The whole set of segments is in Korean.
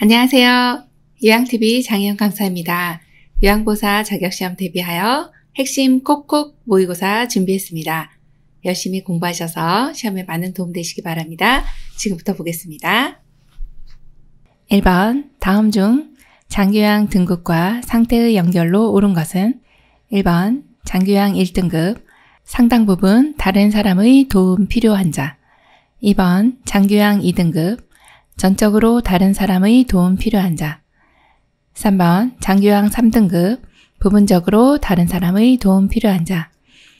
안녕하세요. 유양 t v 장혜영 강사입니다. 유양보사 자격시험 대비하여 핵심 콕콕 모의고사 준비했습니다. 열심히 공부하셔서 시험에 많은 도움 되시기 바랍니다. 지금부터 보겠습니다. 1번 다음 중장교양 등급과 상태의 연결로 옳은 것은 1번 장교양 1등급 상당 부분 다른 사람의 도움 필요한 자 2번 장교양 2등급 전적으로 다른 사람의 도움 필요한 자. 3번 장교양 3등급 부분적으로 다른 사람의 도움 필요한 자.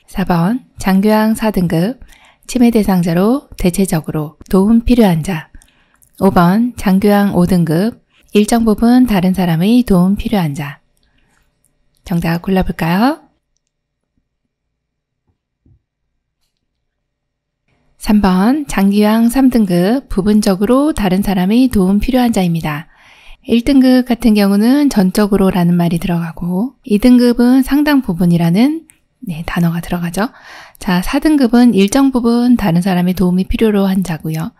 4번 장교양 4등급 치매 대상자로 대체적으로 도움 필요한 자. 5번 장교양 5등급 일정 부분 다른 사람의 도움 필요한 자. 정답 골라볼까요? 3번 장기왕 3등급 부분적으로 다른 사람이 도움 필요한 자입니다. 1등급 같은 경우는 전적으로 라는 말이 들어가고 2등급은 상당 부분이라는 네, 단어가 들어가죠. 자, 4등급은 일정 부분 다른 사람의 도움이 필요로 한 자고요.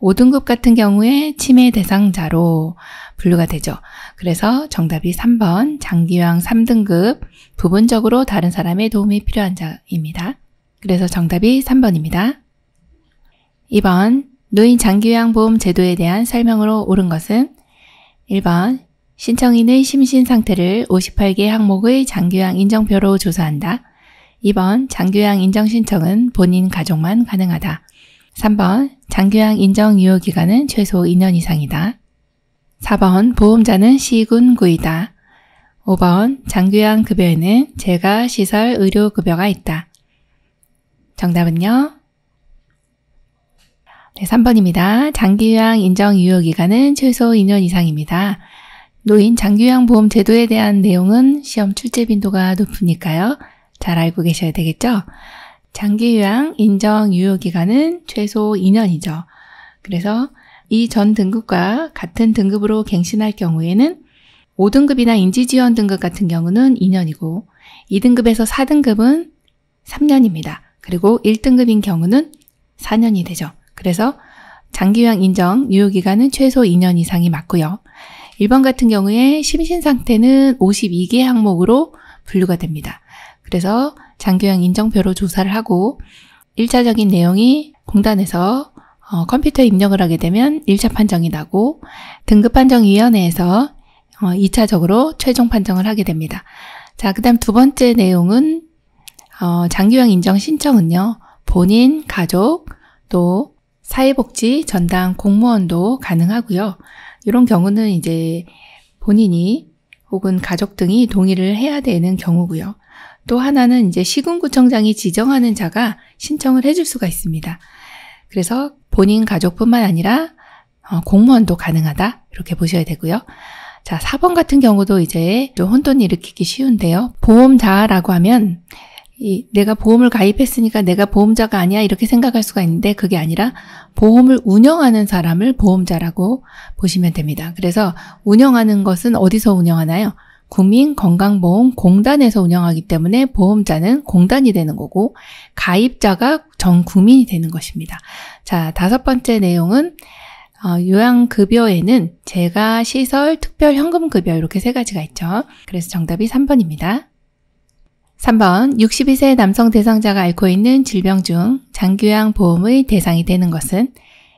5등급 같은 경우에 치매 대상자로 분류가 되죠. 그래서 정답이 3번 장기왕 3등급 부분적으로 다른 사람의 도움이 필요한 자입니다. 그래서 정답이 3번입니다. 2번 노인 장기요양 보험 제도에 대한 설명으로 옳은 것은 1번 신청인의 심신 상태를 58개 항목의 장기요양 인정표로 조사한다. 2번 장기요양 인정 신청은 본인 가족만 가능하다. 3번 장기요양 인정 유효 기간은 최소 2년 이상이다. 4번 보험자는 시군 구이다. 5번 장기요양 급여에는 재가 시설 의료 급여가 있다. 정답은요. 네, 3번입니다. 장기요양 인정 유효기간은 최소 2년 이상입니다. 노인 장기요양 보험 제도에 대한 내용은 시험 출제 빈도가 높으니까요. 잘 알고 계셔야 되겠죠? 장기요양 인정 유효기간은 최소 2년이죠. 그래서 이 전 등급과 같은 등급으로 갱신할 경우에는 5등급이나 인지지원 등급 같은 경우는 2년이고 2등급에서 4등급은 3년입니다. 그리고 1등급인 경우는 4년이 되죠. 그래서 장기휴양 인정 유효기간은 최소 2년 이상이 맞고요. 1번 같은 경우에 심신상태는 52개 항목으로 분류가 됩니다. 그래서 장기휴양 인정표로 조사를 하고 1차적인 내용이 공단에서 어, 컴퓨터에 입력을 하게 되면 1차 판정이 나고 등급 판정위원회에서 어, 2차적으로 최종 판정을 하게 됩니다. 자, 그 다음 두 번째 내용은 어, 장기휴양 인정 신청은요. 본인, 가족, 또 사회복지 전담 공무원도 가능하고요. 이런 경우는 이제 본인이 혹은 가족 등이 동의를 해야 되는 경우고요. 또 하나는 이제 시군구청장이 지정하는 자가 신청을 해줄 수가 있습니다. 그래서 본인 가족뿐만 아니라 어, 공무원도 가능하다 이렇게 보셔야 되고요. 자, 4번 같은 경우도 이제 혼돈 일으키기 쉬운데요. 보험자라고 하면 이 내가 보험을 가입했으니까 내가 보험자가 아니야 이렇게 생각할 수가 있는데 그게 아니라 보험을 운영하는 사람을 보험자라고 보시면 됩니다. 그래서 운영하는 것은 어디서 운영하나요? 국민건강보험공단에서 운영하기 때문에 보험자는 공단이 되는 거고 가입자가 전 국민이 되는 것입니다. 자, 다섯 번째 내용은 어, 요양급여에는 제가 시설, 특별, 현금급여 이렇게 세 가지가 있죠. 그래서 정답이 3번입니다. 3번 62세 남성 대상자가 앓고 있는 질병 중 장기요양 보험의 대상이 되는 것은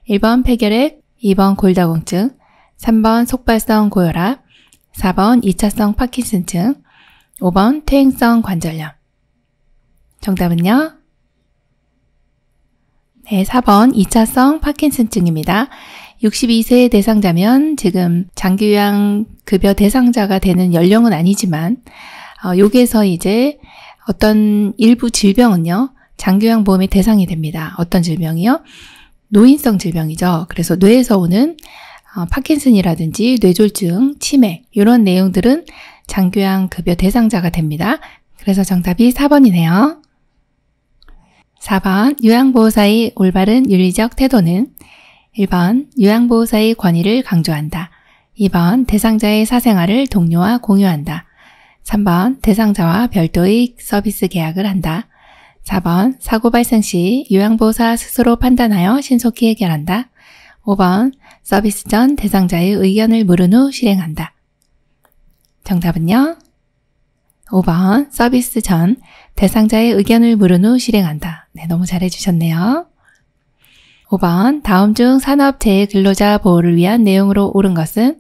1번 폐결핵, 2번 골다공증, 3번 속발성 고혈압, 4번 2차성 파킨슨증, 5번 퇴행성 관절염. 정답은요? 네, 4번 2차성 파킨슨증입니다. 62세 대상자면 지금 장기요양 급여 대상자가 되는 연령은 아니지만 어, 여기에서 이제 어떤 일부 질병은요, 장기요양 보험의 대상이 됩니다. 어떤 질병이요? 노인성 질병이죠. 그래서 뇌에서 오는 어, 파킨슨이라든지 뇌졸중, 치매 이런 내용들은 장교양 급여 대상자가 됩니다. 그래서 정답이 4번이네요. 4번 요양보호사의 올바른 윤리적 태도는 1번 요양보호사의 권위를 강조한다. 2번 대상자의 사생활을 동료와 공유한다. 3번 대상자와 별도의 서비스 계약을 한다. 4번 사고 발생 시 요양보호사 스스로 판단하여 신속히 해결한다. 5번 서비스 전 대상자의 의견을 물은 후 실행한다. 정답은요? 5번 서비스 전 대상자의 의견을 물은 후 실행한다. 네, 너무 잘해주셨네요. 5번 다음 중 산업재해 근로자 보호를 위한 내용으로 옳은 것은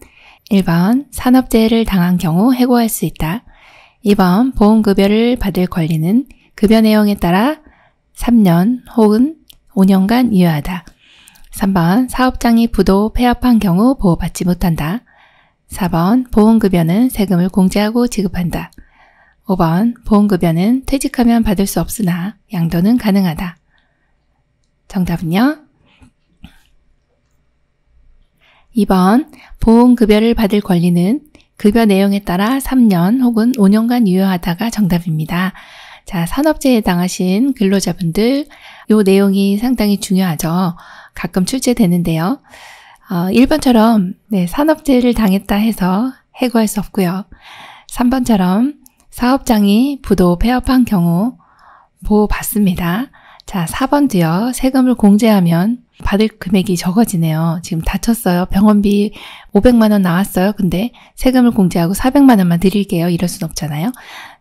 1번 산업재해를 당한 경우 해고할 수 있다. 2번 보험급여를 받을 권리는 급여 내용에 따라 3년 혹은 5년간 유효하다. 3번 사업장이 부도 폐업한 경우 보호받지 못한다. 4번 보험급여는 세금을 공제하고 지급한다. 5번 보험급여는 퇴직하면 받을 수 없으나 양도는 가능하다. 정답은요? 2번 보험급여를 받을 권리는 급여 내용에 따라 3년 혹은 5년간 유효하다가 정답입니다. 자, 산업재해 해당하신 근로자분들, 요 내용이 상당히 중요하죠. 가끔 출제되는데요. 어, 1번처럼, 네, 산업재해를 당했다 해서 해고할 수 없고요. 3번처럼 사업장이 부도 폐업한 경우 보호받습니다. 자, 4번도요, 세금을 공제하면 받을 금액이 적어지네요. 지금 다쳤어요. 병원비 500만 원 나왔어요. 근데 세금을 공제하고 400만 원만 드릴게요. 이럴 순 없잖아요.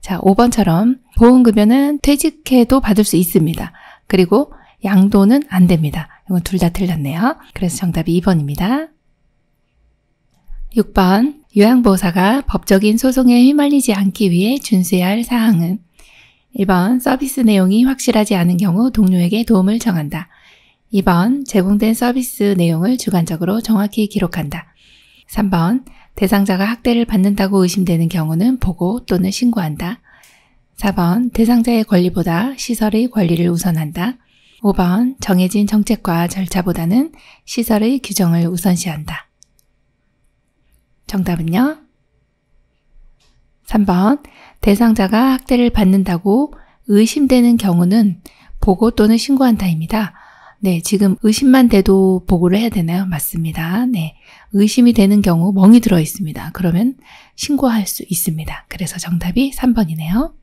자, 5번처럼 보험급여는 퇴직해도 받을 수 있습니다. 그리고 양도는 안 됩니다. 이건 둘 다 틀렸네요. 그래서 정답이 2번입니다. 6번 요양보호사가 법적인 소송에 휘말리지 않기 위해 준수해야 할 사항은 1번 서비스 내용이 확실하지 않은 경우 동료에게 도움을 정한다. 2번 제공된 서비스 내용을 주관적으로 정확히 기록한다. 3번 대상자가 학대를 받는다고 의심되는 경우는 보고 또는 신고한다. 4번 대상자의 권리보다 시설의 권리를 우선한다. 5번 정해진 정책과 절차보다는 시설의 규정을 우선시한다. 정답은요? 3번 대상자가 학대를 받는다고 의심되는 경우는 보고 또는 신고한다입니다. 네, 지금 의심만 돼도 보고를 해야 되나요? 맞습니다. 네, 의심이 되는 경우 멍이 들어 있습니다. 그러면 신고할 수 있습니다. 그래서 정답이 3번이네요.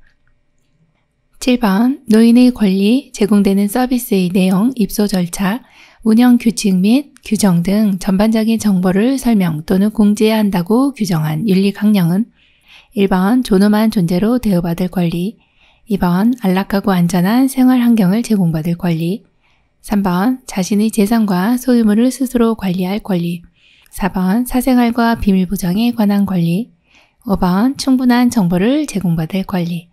7번 노인의 권리, 제공되는 서비스의 내용, 입소 절차, 운영 규칙 및 규정 등 전반적인 정보를 설명 또는 공지해야 한다고 규정한 윤리 강령은 1번 존엄한 존재로 대우받을 권리, 2번 안락하고 안전한 생활 환경을 제공받을 권리, 3번 자신의 재산과 소유물을 스스로 관리할 권리 4번 사생활과 비밀보장에 관한 권리 5번 충분한 정보를 제공받을 권리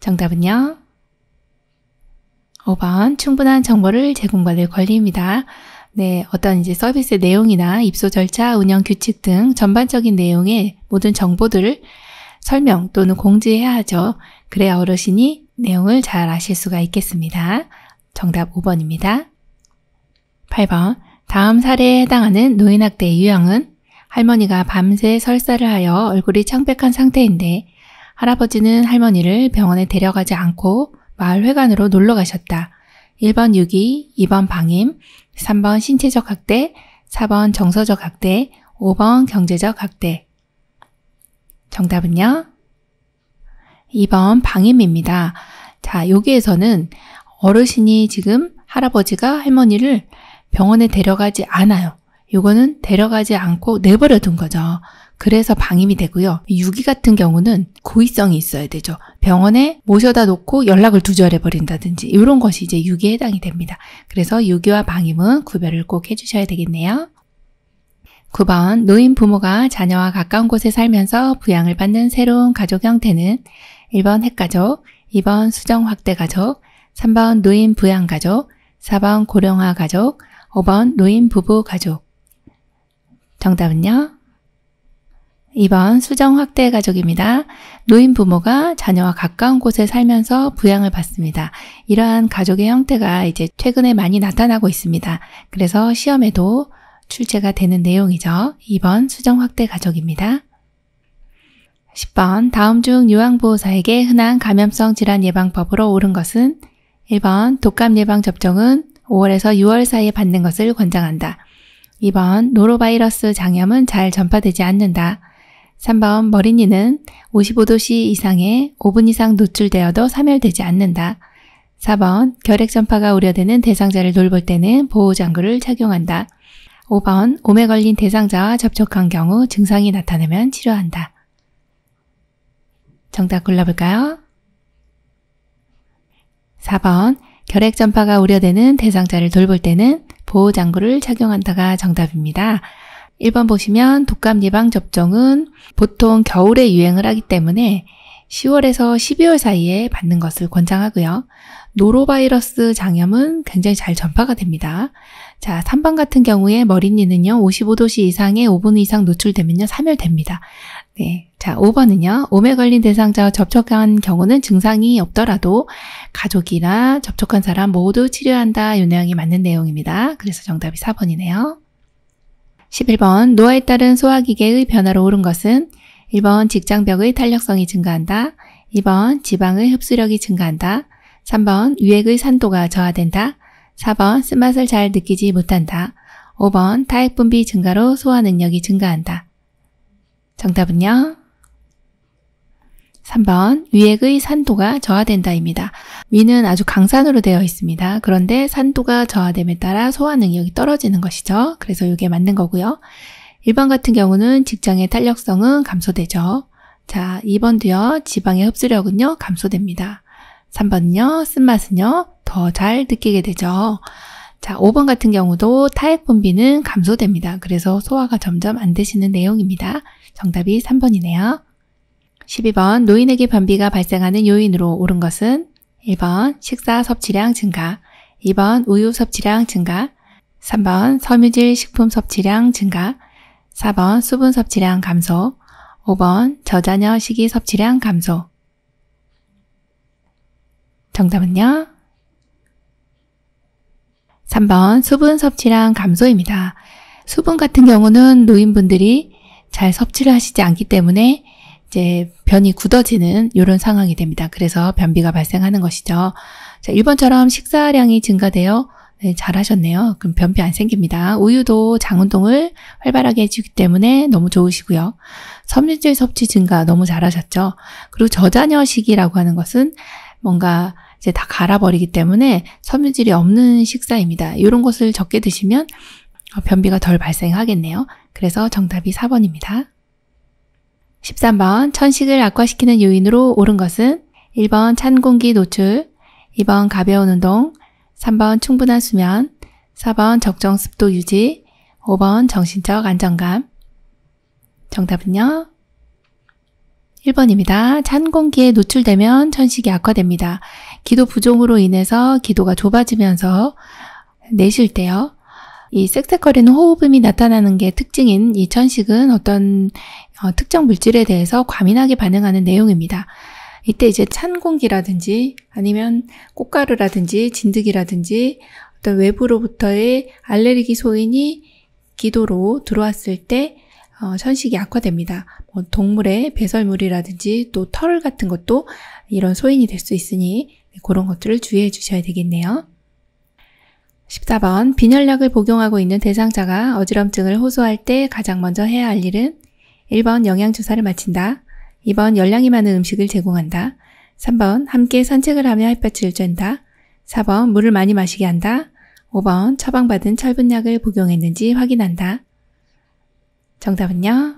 정답은요? 5번 충분한 정보를 제공받을 권리입니다. 네, 어떤 이제 서비스 내용이나 입소 절차, 운영 규칙 등 전반적인 내용의 모든 정보들을 설명 또는 공지해야 하죠. 그래야 어르신이 내용을 잘 아실 수가 있겠습니다. 정답 5번입니다. 8번. 다음 사례에 해당하는 노인학대의 유형은 할머니가 밤새 설사를 하여 얼굴이 창백한 상태인데 할아버지는 할머니를 병원에 데려가지 않고 마을회관으로 놀러 가셨다. 1번 유기, 2번 방임, 3번 신체적 학대, 4번 정서적 학대, 5번 경제적 학대. 정답은요? 2번 방임입니다. 자, 여기에서는 어르신이 지금 할아버지가 할머니를 병원에 데려가지 않아요. 이거는 데려가지 않고 내버려 둔 거죠. 그래서 방임이 되고요. 유기 같은 경우는 고의성이 있어야 되죠. 병원에 모셔다 놓고 연락을 두절해 버린다든지 이런 것이 이제 유기에 해당이 됩니다. 그래서 유기와 방임은 구별을 꼭 해주셔야 되겠네요. 9번 노인 부모가 자녀와 가까운 곳에 살면서 부양을 받는 새로운 가족 형태는 1번 핵가족, 2번 수정 확대 가족, 3번 노인 부양 가족, 4번 고령화 가족, 5번 노인 부부 가족. 정답은요? 2번 수정 확대 가족입니다. 노인 부모가 자녀와 가까운 곳에 살면서 부양을 받습니다. 이러한 가족의 형태가 이제 최근에 많이 나타나고 있습니다. 그래서 시험에도 출제가 되는 내용이죠. 2번 수정 확대 가족입니다. 10번 다음 중 요양보호사에게 흔한 감염성 질환 예방법으로 옳은 것은 1번 독감 예방 접종은 5월에서 6월 사이에 받는 것을 권장한다. 2번 노로바이러스 장염은 잘 전파되지 않는다. 3번 머리니는 55도씨 이상에 5분 이상 노출되어도 사멸되지 않는다. 4번 결핵 전파가 우려되는 대상자를 돌볼 때는 보호 장구를 착용한다. 5번 오에 걸린 대상자와 접촉한 경우 증상이 나타나면 치료한다. 정답 골라볼까요? 4번 결핵 전파가 우려되는 대상자를 돌볼 때는 보호장구를 착용한다가 정답입니다. 1번 보시면 독감 예방 접종은 보통 겨울에 유행을 하기 때문에 10월에서 12월 사이에 받는 것을 권장하고요. 노로바이러스 장염은 굉장히 잘 전파가 됩니다. 자, 3번 같은 경우에 머리니는요, 55도씨 이상에 5분 이상 노출되면요, 사멸됩니다. 네. 자, 5번은요. 오에 걸린 대상자와 접촉한 경우는 증상이 없더라도 가족이나 접촉한 사람 모두 치료한다. 이 내용이 맞는 내용입니다. 그래서 정답이 4번이네요. 11번. 노화에 따른 소화기계의 변화로 오른 것은 1번 직장벽의 탄력성이 증가한다. 2번 지방의 흡수력이 증가한다. 3번 유액의 산도가 저하된다. 4번 쓴맛을 잘 느끼지 못한다. 5번 타액 분비 증가로 소화 능력이 증가한다. 정답은요. 3번 위액의 산도가 저하된다입니다. 위는 아주 강산으로 되어 있습니다. 그런데 산도가 저하됨에 따라 소화 능력이 떨어지는 것이죠. 그래서 이게 맞는 거고요. 1번 같은 경우는 직장의 탄력성은 감소되죠. 자, 2번도요. 지방의 흡수력은요. 감소됩니다. 3번은요. 쓴맛은요. 더 잘 느끼게 되죠. 자, 5번 같은 경우도 타액 분비는 감소됩니다. 그래서 소화가 점점 안 되시는 내용입니다. 정답이 3번이네요. 12번 노인에게 변비가 발생하는 요인으로 옳은 것은 1번 식사 섭취량 증가, 2번 우유 섭취량 증가, 3번 섬유질 식품 섭취량 증가, 4번 수분 섭취량 감소, 5번 저자녀 식이 섭취량 감소. 정답은요? 3번 수분 섭취량 감소입니다. 수분 같은 경우는 노인분들이 잘 섭취를 하시지 않기 때문에 이제 변이 굳어지는 이런 상황이 됩니다. 그래서 변비가 발생하는 것이죠. 자, 1번처럼 식사량이 증가되어 네, 잘하셨네요. 그럼 변비 안 생깁니다. 우유도 장 운동을 활발하게 해주기 때문에 너무 좋으시고요. 섬유질 섭취 증가 너무 잘하셨죠. 그리고 저자녀식이라고 하는 것은 뭔가 이제 다 갈아버리기 때문에 섬유질이 없는 식사입니다. 이런 것을 적게 드시면 어, 변비가 덜 발생하겠네요. 그래서 정답이 4번입니다. 13번 천식을 악화시키는 요인으로 옳은 것은 1번 찬 공기 노출, 2번 가벼운 운동, 3번 충분한 수면, 4번 적정 습도 유지, 5번 정신적 안정감. 정답은요? 1번입니다. 찬 공기에 노출되면 천식이 악화됩니다. 기도 부종으로 인해서 기도가 좁아지면서 내쉴 때요. 이 쌕쌕거리는 호흡음이 나타나는 게 특징인 이 천식은 어떤 어, 특정 물질에 대해서 과민하게 반응하는 내용입니다. 이때 이제 찬 공기라든지 아니면 꽃가루라든지 진드기라든지 어떤 외부로부터의 알레르기 소인이 기도로 들어왔을 때 어, 천식이 악화됩니다. 뭐 동물의 배설물이라든지 또 털 같은 것도 이런 소인이 될 수 있으니 그런 것들을 주의해 주셔야 되겠네요. 14번 빈혈약을 복용하고 있는 대상자가 어지럼증을 호소할 때 가장 먼저 해야 할 일은 1번 영양주사를 마친다. 2번 열량이 많은 음식을 제공한다. 3번 함께 산책을 하며 햇볕을 쬐다. 4번 물을 많이 마시게 한다. 5번 처방받은 철분약을 복용했는지 확인한다. 정답은요?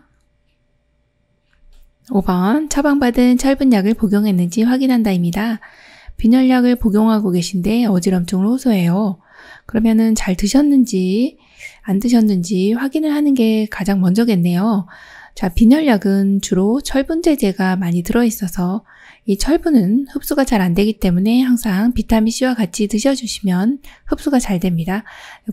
5번 처방받은 철분약을 복용했는지 확인한다입니다. 빈혈약을 복용하고 계신데 어지럼증을 호소해요. 그러면은 잘 드셨는지 안 드셨는지 확인을 하는 게 가장 먼저겠네요. 자, 빈혈약은 주로 철분제제가 많이 들어있어서 이 철분은 흡수가 잘 안 되기 때문에 항상 비타민C와 같이 드셔주시면 흡수가 잘 됩니다.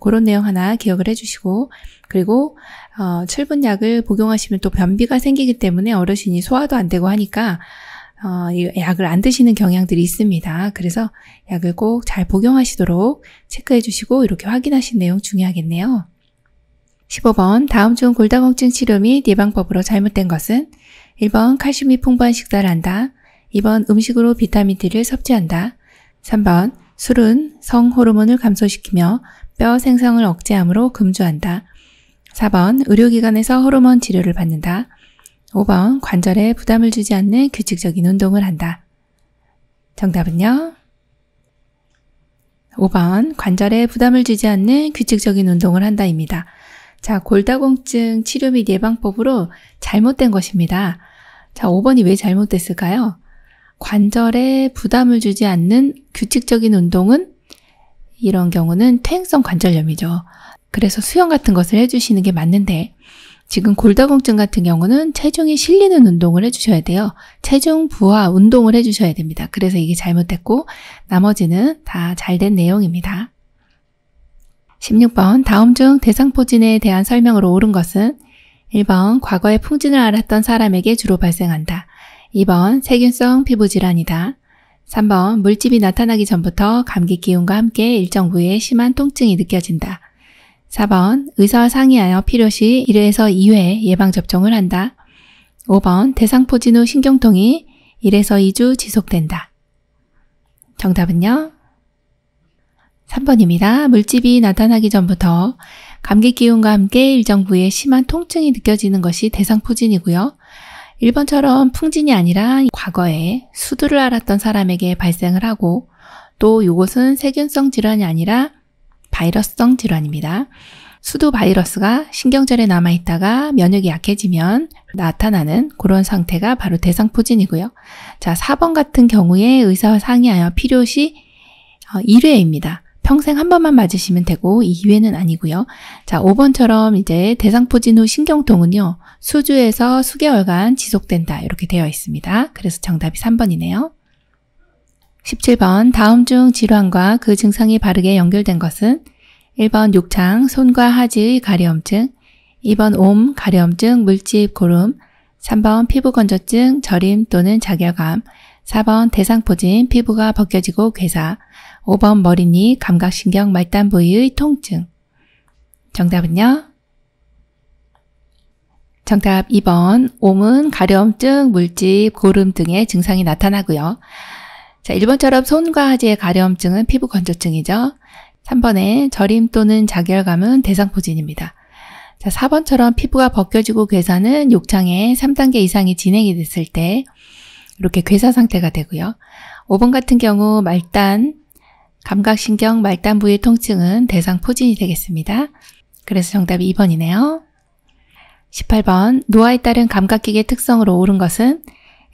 그런 내용 하나 기억을 해주시고 그리고 어, 철분약을 복용하시면 또 변비가 생기기 때문에 어르신이 소화도 안 되고 하니까 어, 약을 안 드시는 경향들이 있습니다. 그래서 약을 꼭 잘 복용하시도록 체크해 주시고 이렇게 확인하신 내용 중요하겠네요. 15번 다음 중 골다공증 치료 및 예방법으로 잘못된 것은 1번 칼슘이 풍부한 식사를 한다. 2번 음식으로 비타민 D를 섭취한다. 3번 술은 성 호르몬을 감소시키며 뼈 생성을 억제함으로 금주한다. 4번 의료기관에서 호르몬 치료를 받는다. 5번 관절에 부담을 주지 않는 규칙적인 운동을 한다. 정답은요? 5번 관절에 부담을 주지 않는 규칙적인 운동을 한다입니다. 자, 골다공증 치료 및 예방법으로 잘못된 것입니다. 자, 5번이 왜 잘못됐을까요? 관절에 부담을 주지 않는 규칙적인 운동은 이런 경우는 퇴행성 관절염이죠. 그래서 수영 같은 것을 해주시는 게 맞는데 지금 골다공증 같은 경우는 체중이 실리는 운동을 해주셔야 돼요. 체중 부하 운동을 해주셔야 됩니다. 그래서 이게 잘못됐고 나머지는 다 잘된 내용입니다. 16번 다음 중 대상포진에 대한 설명으로 옳은 것은 1번 과거에 풍진을 앓았던 사람에게 주로 발생한다. 2번 세균성 피부질환이다. 3번 물집이 나타나기 전부터 감기 기운과 함께 일정 부위에 심한 통증이 느껴진다. 4번 의사와 상의하여 필요시 1회에서 2회 예방접종을 한다. 5번 대상포진 후 신경통이 1에서 2주 지속된다. 정답은요? 3번입니다. 물집이 나타나기 전부터 감기 기운과 함께 일정 부위에 심한 통증이 느껴지는 것이 대상포진이고요. 1번처럼 풍진이 아니라 과거에 수두를 앓았던 사람에게 발생을 하고 또 이것은 세균성 질환이 아니라 바이러스성 질환입니다. 수두 바이러스가 신경절에 남아있다가 면역이 약해지면 나타나는 그런 상태가 바로 대상포진이고요. 자, 4번 같은 경우에 의사와 상의하여 필요시 1회입니다. 어, 평생 한 번만 맞으시면 되고 2회는 아니고요. 자, 5번처럼 이제 대상포진 후 신경통은요. 수주에서 수개월간 지속된다 이렇게 되어 있습니다. 그래서 정답이 3번이네요. 17번 다음 중 질환과 그 증상이 바르게 연결된 것은 1번 욕창, 손과 하지의 가려움증, 2번 옴, 가려움증, 물집, 고름, 3번 피부 건조증, 절임 또는 자결감, 4번 대상포진, 피부가 벗겨지고 괴사, 5번 머리니, 감각신경 말단 부위의 통증. 정답은요? 정답 2번 옴은 가려움증, 물집, 고름 등의 증상이 나타나고요. 자, 1번처럼 손과 하지의 가려움증은 피부 건조증이죠. 3번에 저림 또는 자결감은 대상포진입니다. 자, 4번처럼 피부가 벗겨지고 괴사는 욕창에 3단계 이상이 진행이 됐을 때 이렇게 괴사 상태가 되고요. 5번 같은 경우 말단, 감각신경 말단 부위 통증은 대상포진이 되겠습니다. 그래서 정답이 2번이네요. 18번 노화에 따른 감각기계 특성으로 옳은 것은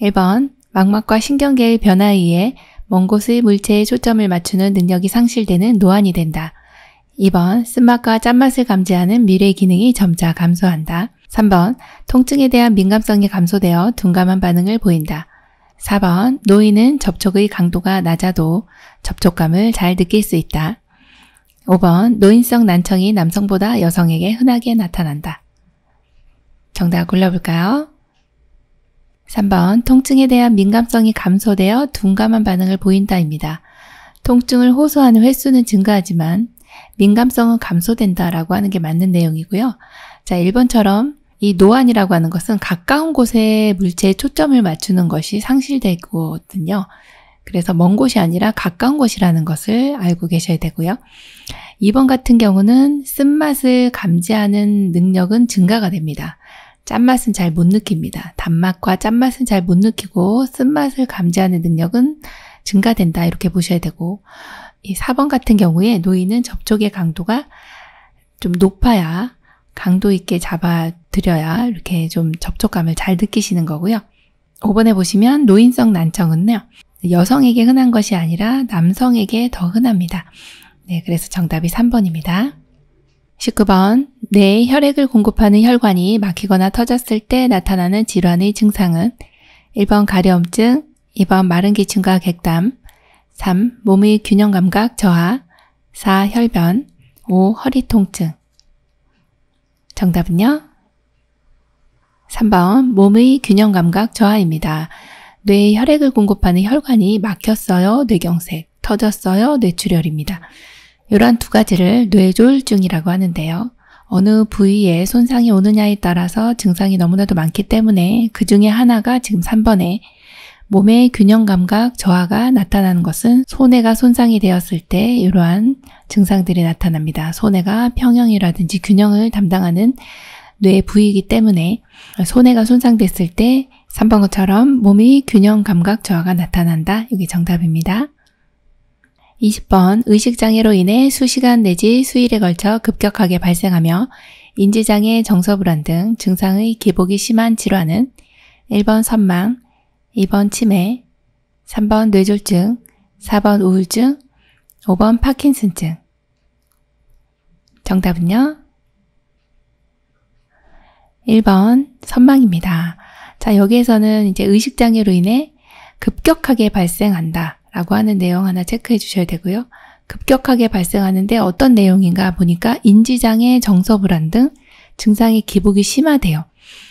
1번 망막과 신경계의 변화에 의해 먼 곳의 물체에 초점을 맞추는 능력이 상실되는 노안이 된다. 2번 쓴맛과 짠맛을 감지하는 미래 기능이 점차 감소한다. 3번 통증에 대한 민감성이 감소되어 둔감한 반응을 보인다. 4번 노인은 접촉의 강도가 낮아도 접촉감을 잘 느낄 수 있다. 5번 노인성 난청이 남성보다 여성에게 흔하게 나타난다. 정답 골라볼까요? 3번 통증에 대한 민감성이 감소되어 둔감한 반응을 보인다입니다. 통증을 호소하는 횟수는 증가하지만 민감성은 감소된다라고 하는 게 맞는 내용이고요. 자, 1번처럼 이 노안이라고 하는 것은 가까운 곳에 물체에 초점을 맞추는 것이 상실되거든요. 그래서 먼 곳이 아니라 가까운 곳이라는 것을 알고 계셔야 되고요. 2번 같은 경우는 쓴맛을 감지하는 능력은 증가가 됩니다. 짠맛은 잘 못 느낍니다. 단맛과 짠맛은 잘 못 느끼고 쓴맛을 감지하는 능력은 증가된다 이렇게 보셔야 되고 이 4번 같은 경우에 노인은 접촉의 강도가 좀 높아야 강도 있게 잡아드려야 이렇게 좀 접촉감을 잘 느끼시는 거고요. 5번에 보시면 노인성 난청은요. 여성에게 흔한 것이 아니라 남성에게 더 흔합니다. 네, 그래서 정답이 3번입니다. 19번 뇌에 혈액을 공급하는 혈관이 막히거나 터졌을 때 나타나는 질환의 증상은 1번 가려움증, 2번 마른 기침과 객담, 3. 몸의 균형감각 저하 4. 혈변 5. 허리 통증 정답은요? 3번 몸의 균형감각 저하입니다. 뇌에 혈액을 공급하는 혈관이 막혔어요. 뇌경색, 터졌어요. 뇌출혈입니다. 이러한 두 가지를 뇌졸중이라고 하는데요. 어느 부위에 손상이 오느냐에 따라서 증상이 너무나도 많기 때문에 그 중에 하나가 지금 3번에 몸의 균형 감각 저하가 나타나는 것은 손해가 손상이 되었을 때 이러한 증상들이 나타납니다. 손해가 평형이라든지 균형을 담당하는 뇌 부위이기 때문에 손해가 손상됐을 때 3번 것처럼 몸이 균형 감각 저하가 나타난다. 이게 정답입니다. 20번 의식장애로 인해 수시간 내지 수일에 걸쳐 급격하게 발생하며 인지장애, 정서불안 등 증상의 기복이 심한 질환은 1번 선망, 2번 치매, 3번 뇌졸중, 4번 우울증, 5번 파킨슨증. 정답은요? 1번 선망입니다. 자, 여기에서는 이제 의식장애로 인해 급격하게 발생한다. 라고 하는 내용 하나 체크해 주셔야 되고요. 급격하게 발생하는데 어떤 내용인가 보니까 인지장애, 정서불안 등증상이 기복이 심하대요.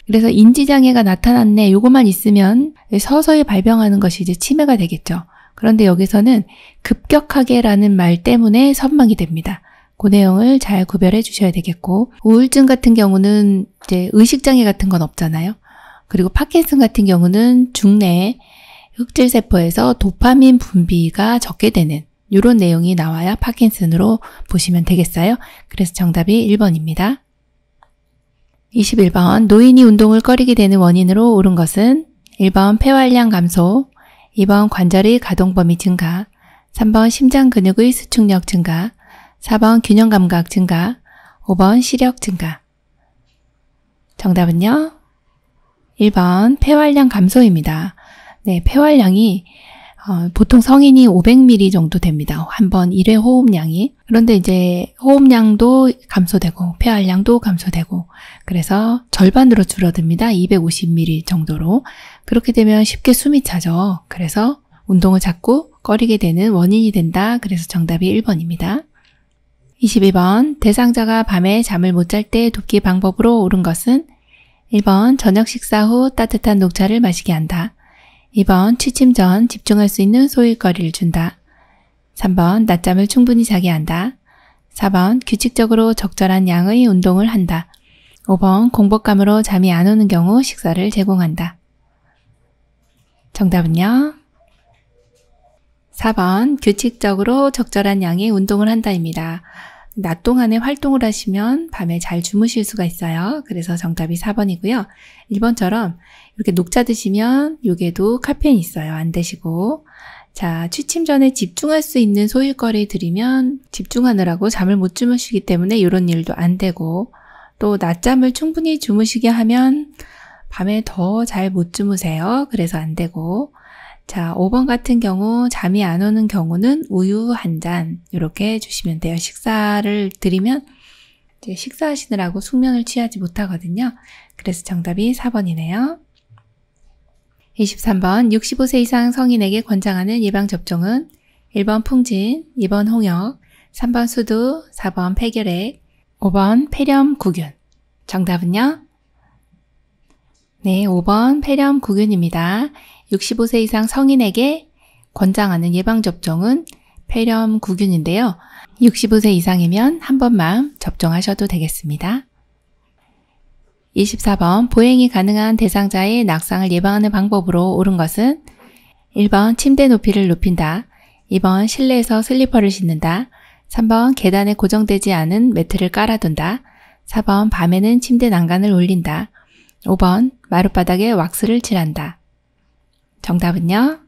그래서 인지장애가 나타났네, 요것만 있으면 서서히 발병하는 것이 이제 치매가 되겠죠. 그런데 여기서는 급격하게라는 말 때문에 선망이 됩니다. 그 내용을 잘 구별해 주셔야 되겠고 우울증 같은 경우는 이제 의식장애 같은 건 없잖아요. 그리고 파킨슨 같은 경우는 중뇌 흑질세포에서 도파민 분비가 적게 되는 이런 내용이 나와야 파킨슨으로 보시면 되겠어요. 그래서 정답이 1번입니다. 21번 노인이 운동을 꺼리게 되는 원인으로 옳은 것은 1번 폐활량 감소, 2번 관절의 가동 범위 증가, 3번 심장 근육의 수축력 증가, 4번 균형 감각 증가, 5번 시력 증가. 정답은요? 1번 폐활량 감소입니다. 네, 폐활량이 어, 보통 성인이 500ml 정도 됩니다. 한번 1회 호흡량이. 그런데 이제 호흡량도 감소되고 폐활량도 감소되고 그래서 절반으로 줄어듭니다. 250ml 정도로. 그렇게 되면 쉽게 숨이 차죠. 그래서 운동을 자꾸 꺼리게 되는 원인이 된다. 그래서 정답이 1번입니다. 22번 대상자가 밤에 잠을 못 잘때 돕기 방법으로 옳은 것은 1번 저녁 식사 후 따뜻한 녹차를 마시게 한다. 2번 취침 전 집중할 수 있는 소일거리를 준다. 3번 낮잠을 충분히 자게 한다. 4번 규칙적으로 적절한 양의 운동을 한다. 5번 공복감으로 잠이 안 오는 경우 식사를 제공한다. 정답은요? 4번 규칙적으로 적절한 양의 운동을 한다입니다. 낮 동안에 활동을 하시면 밤에 잘 주무실 수가 있어요. 그래서 정답이 4번이고요. 1번처럼 이렇게 녹차 드시면 요게도 카페인 있어요. 안 드시고. 자, 취침 전에 집중할 수 있는 소일거리 드리면 집중하느라고 잠을 못 주무시기 때문에 이런 일도 안 되고 또 낮잠을 충분히 주무시게 하면 밤에 더 잘 못 주무세요. 그래서 안 되고 자, 5번 같은 경우 잠이 안 오는 경우는 우유 한 잔 이렇게 주시면 돼요. 식사를 드리면 이제 식사하시느라고 숙면을 취하지 못하거든요. 그래서 정답이 4번이네요. 23번 65세 이상 성인에게 권장하는 예방접종은 1번 풍진, 2번 홍역, 3번 수두, 4번 폐결핵, 5번 폐렴구균. 정답은요? 네, 5번 폐렴구균입니다. 65세 이상 성인에게 권장하는 예방접종은 폐렴구균인데요. 65세 이상이면 한 번만 접종하셔도 되겠습니다. 24번 보행이 가능한 대상자의 낙상을 예방하는 방법으로 옳은 것은 1번 침대 높이를 높인다. 2번 실내에서 슬리퍼를 신는다. 3번 계단에 고정되지 않은 매트를 깔아둔다. 4번 밤에는 침대 난간을 올린다. 5번 마룻바닥에 왁스를 칠한다. 정답은요?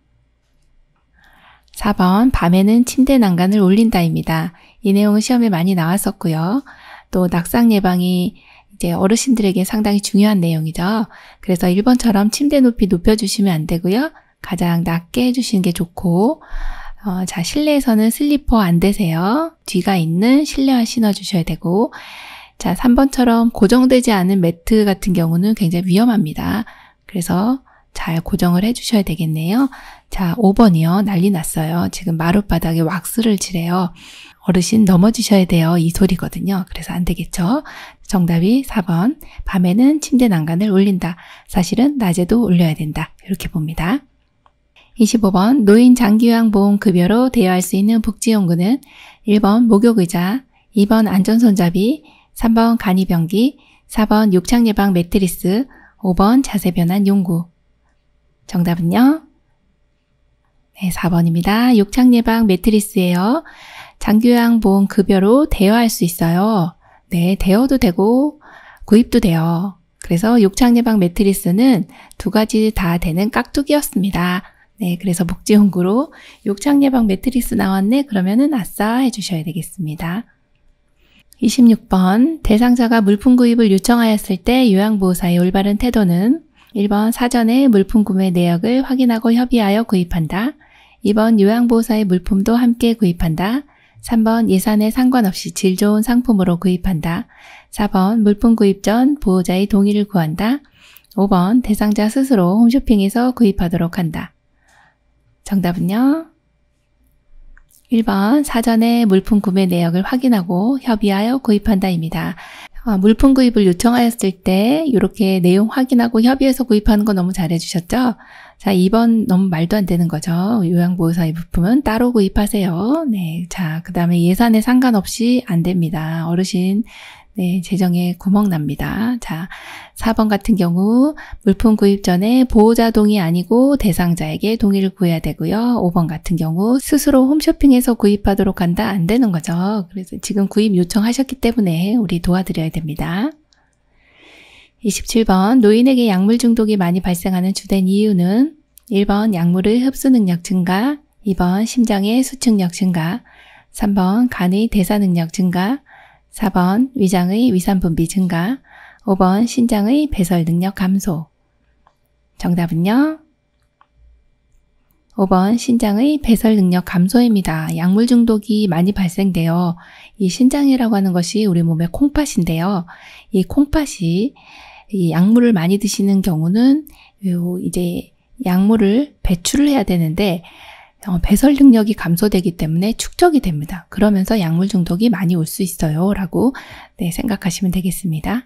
4번 밤에는 침대 난간을 올린다입니다. 이 내용은 시험에 많이 나왔었고요. 또 낙상 예방이 이제 어르신들에게 상당히 중요한 내용이죠. 그래서 1번처럼 침대 높이 높여주시면 안 되고요. 가장 낮게 해주시는 게 좋고 어, 자 실내에서는 슬리퍼 안 되세요. 뒤가 있는 실내화 신어주셔야 되고 자 3번처럼 고정되지 않은 매트 같은 경우는 굉장히 위험합니다. 그래서 잘 고정을 해주셔야 되겠네요. 자, 5번이요. 난리 났어요. 지금 마룻바닥에 왁스를 칠해요. 어르신 넘어지셔야 돼요. 이 소리거든요. 그래서 안 되겠죠. 정답이 4번. 밤에는 침대 난간을 올린다. 사실은 낮에도 올려야 된다. 이렇게 봅니다. 25번. 노인 장기요양 보험 급여로 대여할 수 있는 복지용구는 1번 목욕의자, 2번 안전손잡이, 3번 간이병기, 4번 욕창예방 매트리스, 5번 자세변환 용구. 정답은요? 네, 4번입니다. 욕창 예방 매트리스예요. 장기요양 보험 급여로 대여할 수 있어요. 네, 대여도 되고 구입도 돼요. 그래서 욕창 예방 매트리스는 두 가지 다 되는 깍두기였습니다. 네, 그래서 복지용구로 욕창 예방 매트리스 나왔네 그러면은 아싸 해주셔야 되겠습니다. 26번 대상자가 물품 구입을 요청하였을 때 요양보호사의 올바른 태도는 1번 사전에 물품 구매 내역을 확인하고 협의하여 구입한다. 2번 요양보호사의 물품도 함께 구입한다. 3번 예산에 상관없이 질 좋은 상품으로 구입한다. 4번 물품 구입 전 보호자의 동의를 구한다. 5번 대상자 스스로 홈쇼핑에서 구입하도록 한다. 정답은요? 1번 사전에 물품 구매 내역을 확인하고 협의하여 구입한다입니다. 어, 물품 구입을 요청하였을 때 이렇게 내용 확인하고 협의해서 구입하는 거 너무 잘해주셨죠? 자, 2번 너무 말도 안 되는 거죠. 요양보호사의 부품은 따로 구입하세요. 네, 자, 그 다음에 예산에 상관없이 안 됩니다. 어르신 네, 재정에 구멍 납니다. 자, 4번 같은 경우 물품 구입 전에 보호자 동의 아니고 대상자에게 동의를 구해야 되고요. 5번 같은 경우 스스로 홈쇼핑에서 구입하도록 한다 안 되는 거죠. 그래서 지금 구입 요청하셨기 때문에 우리 도와드려야 됩니다. 27번 노인에게 약물 중독이 많이 발생하는 주된 이유는 1번 약물을 흡수 능력 증가, 2번 심장의 수축력 증가, 3번 간의 대사 능력 증가, 4번 위장의 위산분비 증가 5번 신장의 배설 능력 감소 정답은요? 5번 신장의 배설 능력 감소입니다. 약물 중독이 많이 발생되어 이 신장이라고 하는 것이 우리 몸의 콩팥인데요. 이 콩팥이 이 약물을 많이 드시는 경우는 이제 약물을 배출을 해야 되는데 어, 배설 능력이 감소되기 때문에 축적이 됩니다. 그러면서 약물 중독이 많이 올 수 있어요. 라고 네, 생각하시면 되겠습니다.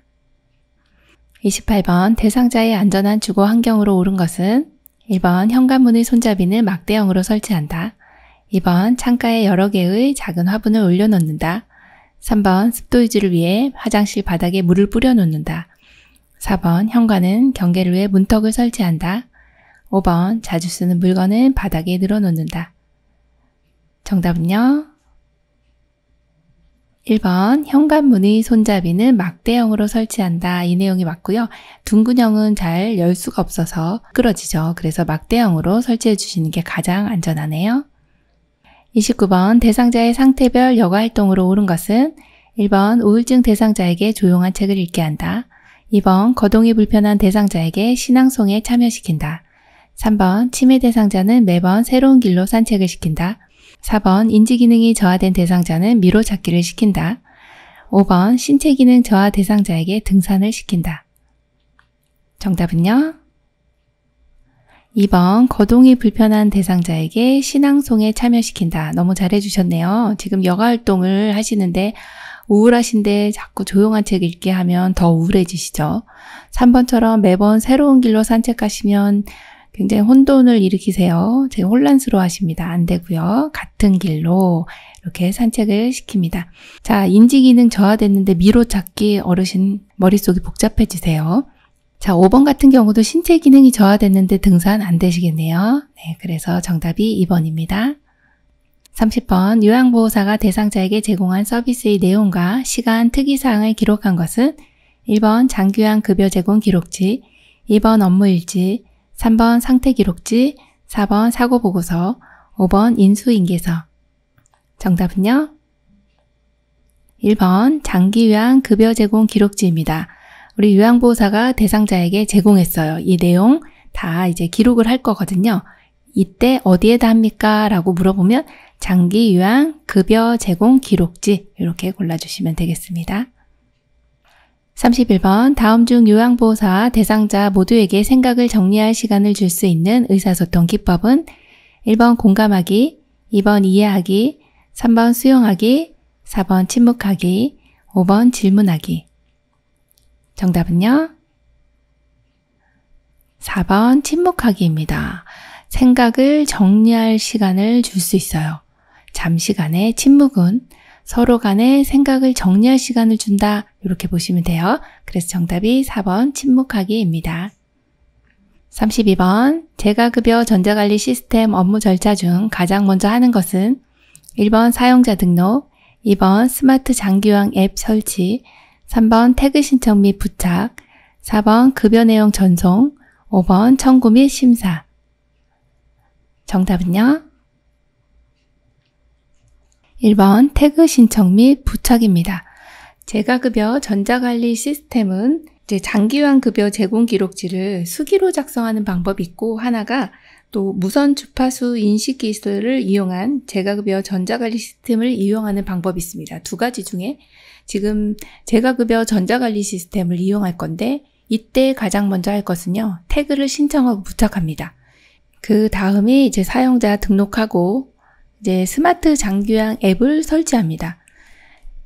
28번 대상자의 안전한 주거 환경으로 옳은 것은 1번 현관문의 손잡이는 막대형으로 설치한다. 2번 창가에 여러 개의 작은 화분을 올려놓는다. 3번 습도 유지를 위해 화장실 바닥에 물을 뿌려놓는다. 4번 현관은 경계를 위해 문턱을 설치한다. 5번 자주 쓰는 물건은 바닥에 늘어놓는다. 정답은요? 1번 현관문의 손잡이는 막대형으로 설치한다. 이 내용이 맞고요. 둥근형은 잘 열 수가 없어서 끌어지죠. 그래서 막대형으로 설치해 주시는 게 가장 안전하네요. 29번 대상자의 상태별 여가활동으로 옳은 것은 1번 우울증 대상자에게 조용한 책을 읽게 한다. 2번 거동이 불편한 대상자에게 신앙송에 참여시킨다. 3번 치매 대상자는 매번 새로운 길로 산책을 시킨다. 4번 인지기능이 저하된 대상자는 미로찾기를 시킨다. 5번 신체기능 저하 대상자에게 등산을 시킨다. 정답은요? 2번 거동이 불편한 대상자에게 신앙송에 참여시킨다. 너무 잘해주셨네요. 지금 여가활동을 하시는데 우울하신데 자꾸 조용한 책 읽게 하면 더 우울해지시죠. 3번처럼 매번 새로운 길로 산책하시면 굉장히 혼돈을 일으키세요. 제 혼란스러워 하십니다. 안 되고요. 같은 길로 이렇게 산책을 시킵니다. 자, 인지기능 저하됐는데 미로 찾기 어르신 머릿속이 복잡해지세요. 자, 5번 같은 경우도 신체 기능이 저하됐는데 등산 안 되시겠네요. 네, 그래서 정답이 2번입니다. 30번 요양보호사가 대상자에게 제공한 서비스의 내용과 시간 특이사항을 기록한 것은 1번 장기요양 급여 제공 기록지, 2번 업무일지, 3번 상태 기록지, 4번 사고 보고서, 5번 인수인계서. 정답은요? 1번 장기 요양 급여 제공 기록지입니다. 우리 요양보호사가 대상자에게 제공했어요. 이 내용 다 이제 기록을 할 거거든요. 이때 어디에다 합니까? 라고 물어보면 장기 유양 급여 제공 기록지 이렇게 골라주시면 되겠습니다. 31번 다음 중 요양보호사 대상자 모두에게 생각을 정리할 시간을 줄 수 있는 의사소통 기법은 1번 공감하기, 2번 이해하기, 3번 수용하기, 4번 침묵하기, 5번 질문하기. 정답은요? 4번 침묵하기입니다. 생각을 정리할 시간을 줄 수 있어요. 잠시간의 침묵은 서로 간의 생각을 정리할 시간을 준다. 이렇게 보시면 돼요. 그래서 정답이 4번 침묵하기입니다. 32번 재가급여 전자관리 시스템 업무 절차 중 가장 먼저 하는 것은 1번 사용자 등록, 2번 스마트 장기왕 앱 설치, 3번 태그 신청 및 부착, 4번 급여 내용 전송, 5번 청구 및 심사. 정답은요? 1번 태그 신청 및 부착입니다. 재가급여 전자관리 시스템은 이제 장기환 급여 제공 기록지를 수기로 작성하는 방법이 있고 하나가 또 무선 주파수 인식 기술을 이용한 재가급여 전자관리 시스템을 이용하는 방법이 있습니다. 두 가지 중에 지금 재가급여 전자관리 시스템을 이용할 건데 이때 가장 먼저 할 것은요. 태그를 신청하고 부착합니다. 그 다음에 이제 사용자 등록하고 이제 스마트 장기양 앱을 설치합니다.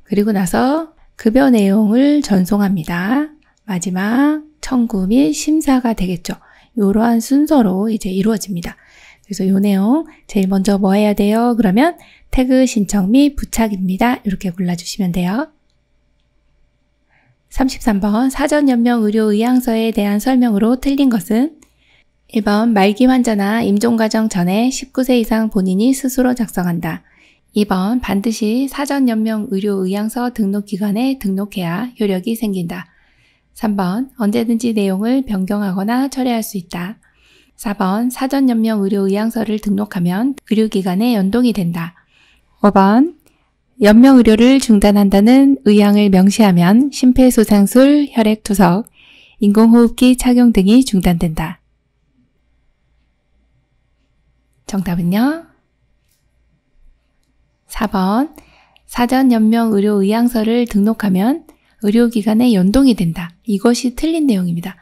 그리고 나서 급여 내용을 전송합니다. 마지막 청구 및 심사가 되겠죠. 이러한 순서로 이제 이루어집니다. 그래서 요 내용 제일 먼저 뭐 해야 돼요? 그러면 태그 신청 및 부착입니다. 이렇게 골라주시면 돼요. 33번 사전연명 의료의향서에 대한 설명으로 틀린 것은 1번 말기 환자나 임종과정 전에 19세 이상 본인이 스스로 작성한다. 2번 반드시 사전연명 의료의향서 등록기관에 등록해야 효력이 생긴다. 3번 언제든지 내용을 변경하거나 철회할 수 있다. 4번 사전연명 의료의향서를 등록하면 의료기관에 연동이 된다. 5번 연명 의료를 중단한다는 의향을 명시하면 심폐소생술, 혈액투석, 인공호흡기 착용 등이 중단된다. 정답은요? 4번. 사전연명의료의향서를 등록하면 의료기관에 연동이 된다. 이것이 틀린 내용입니다.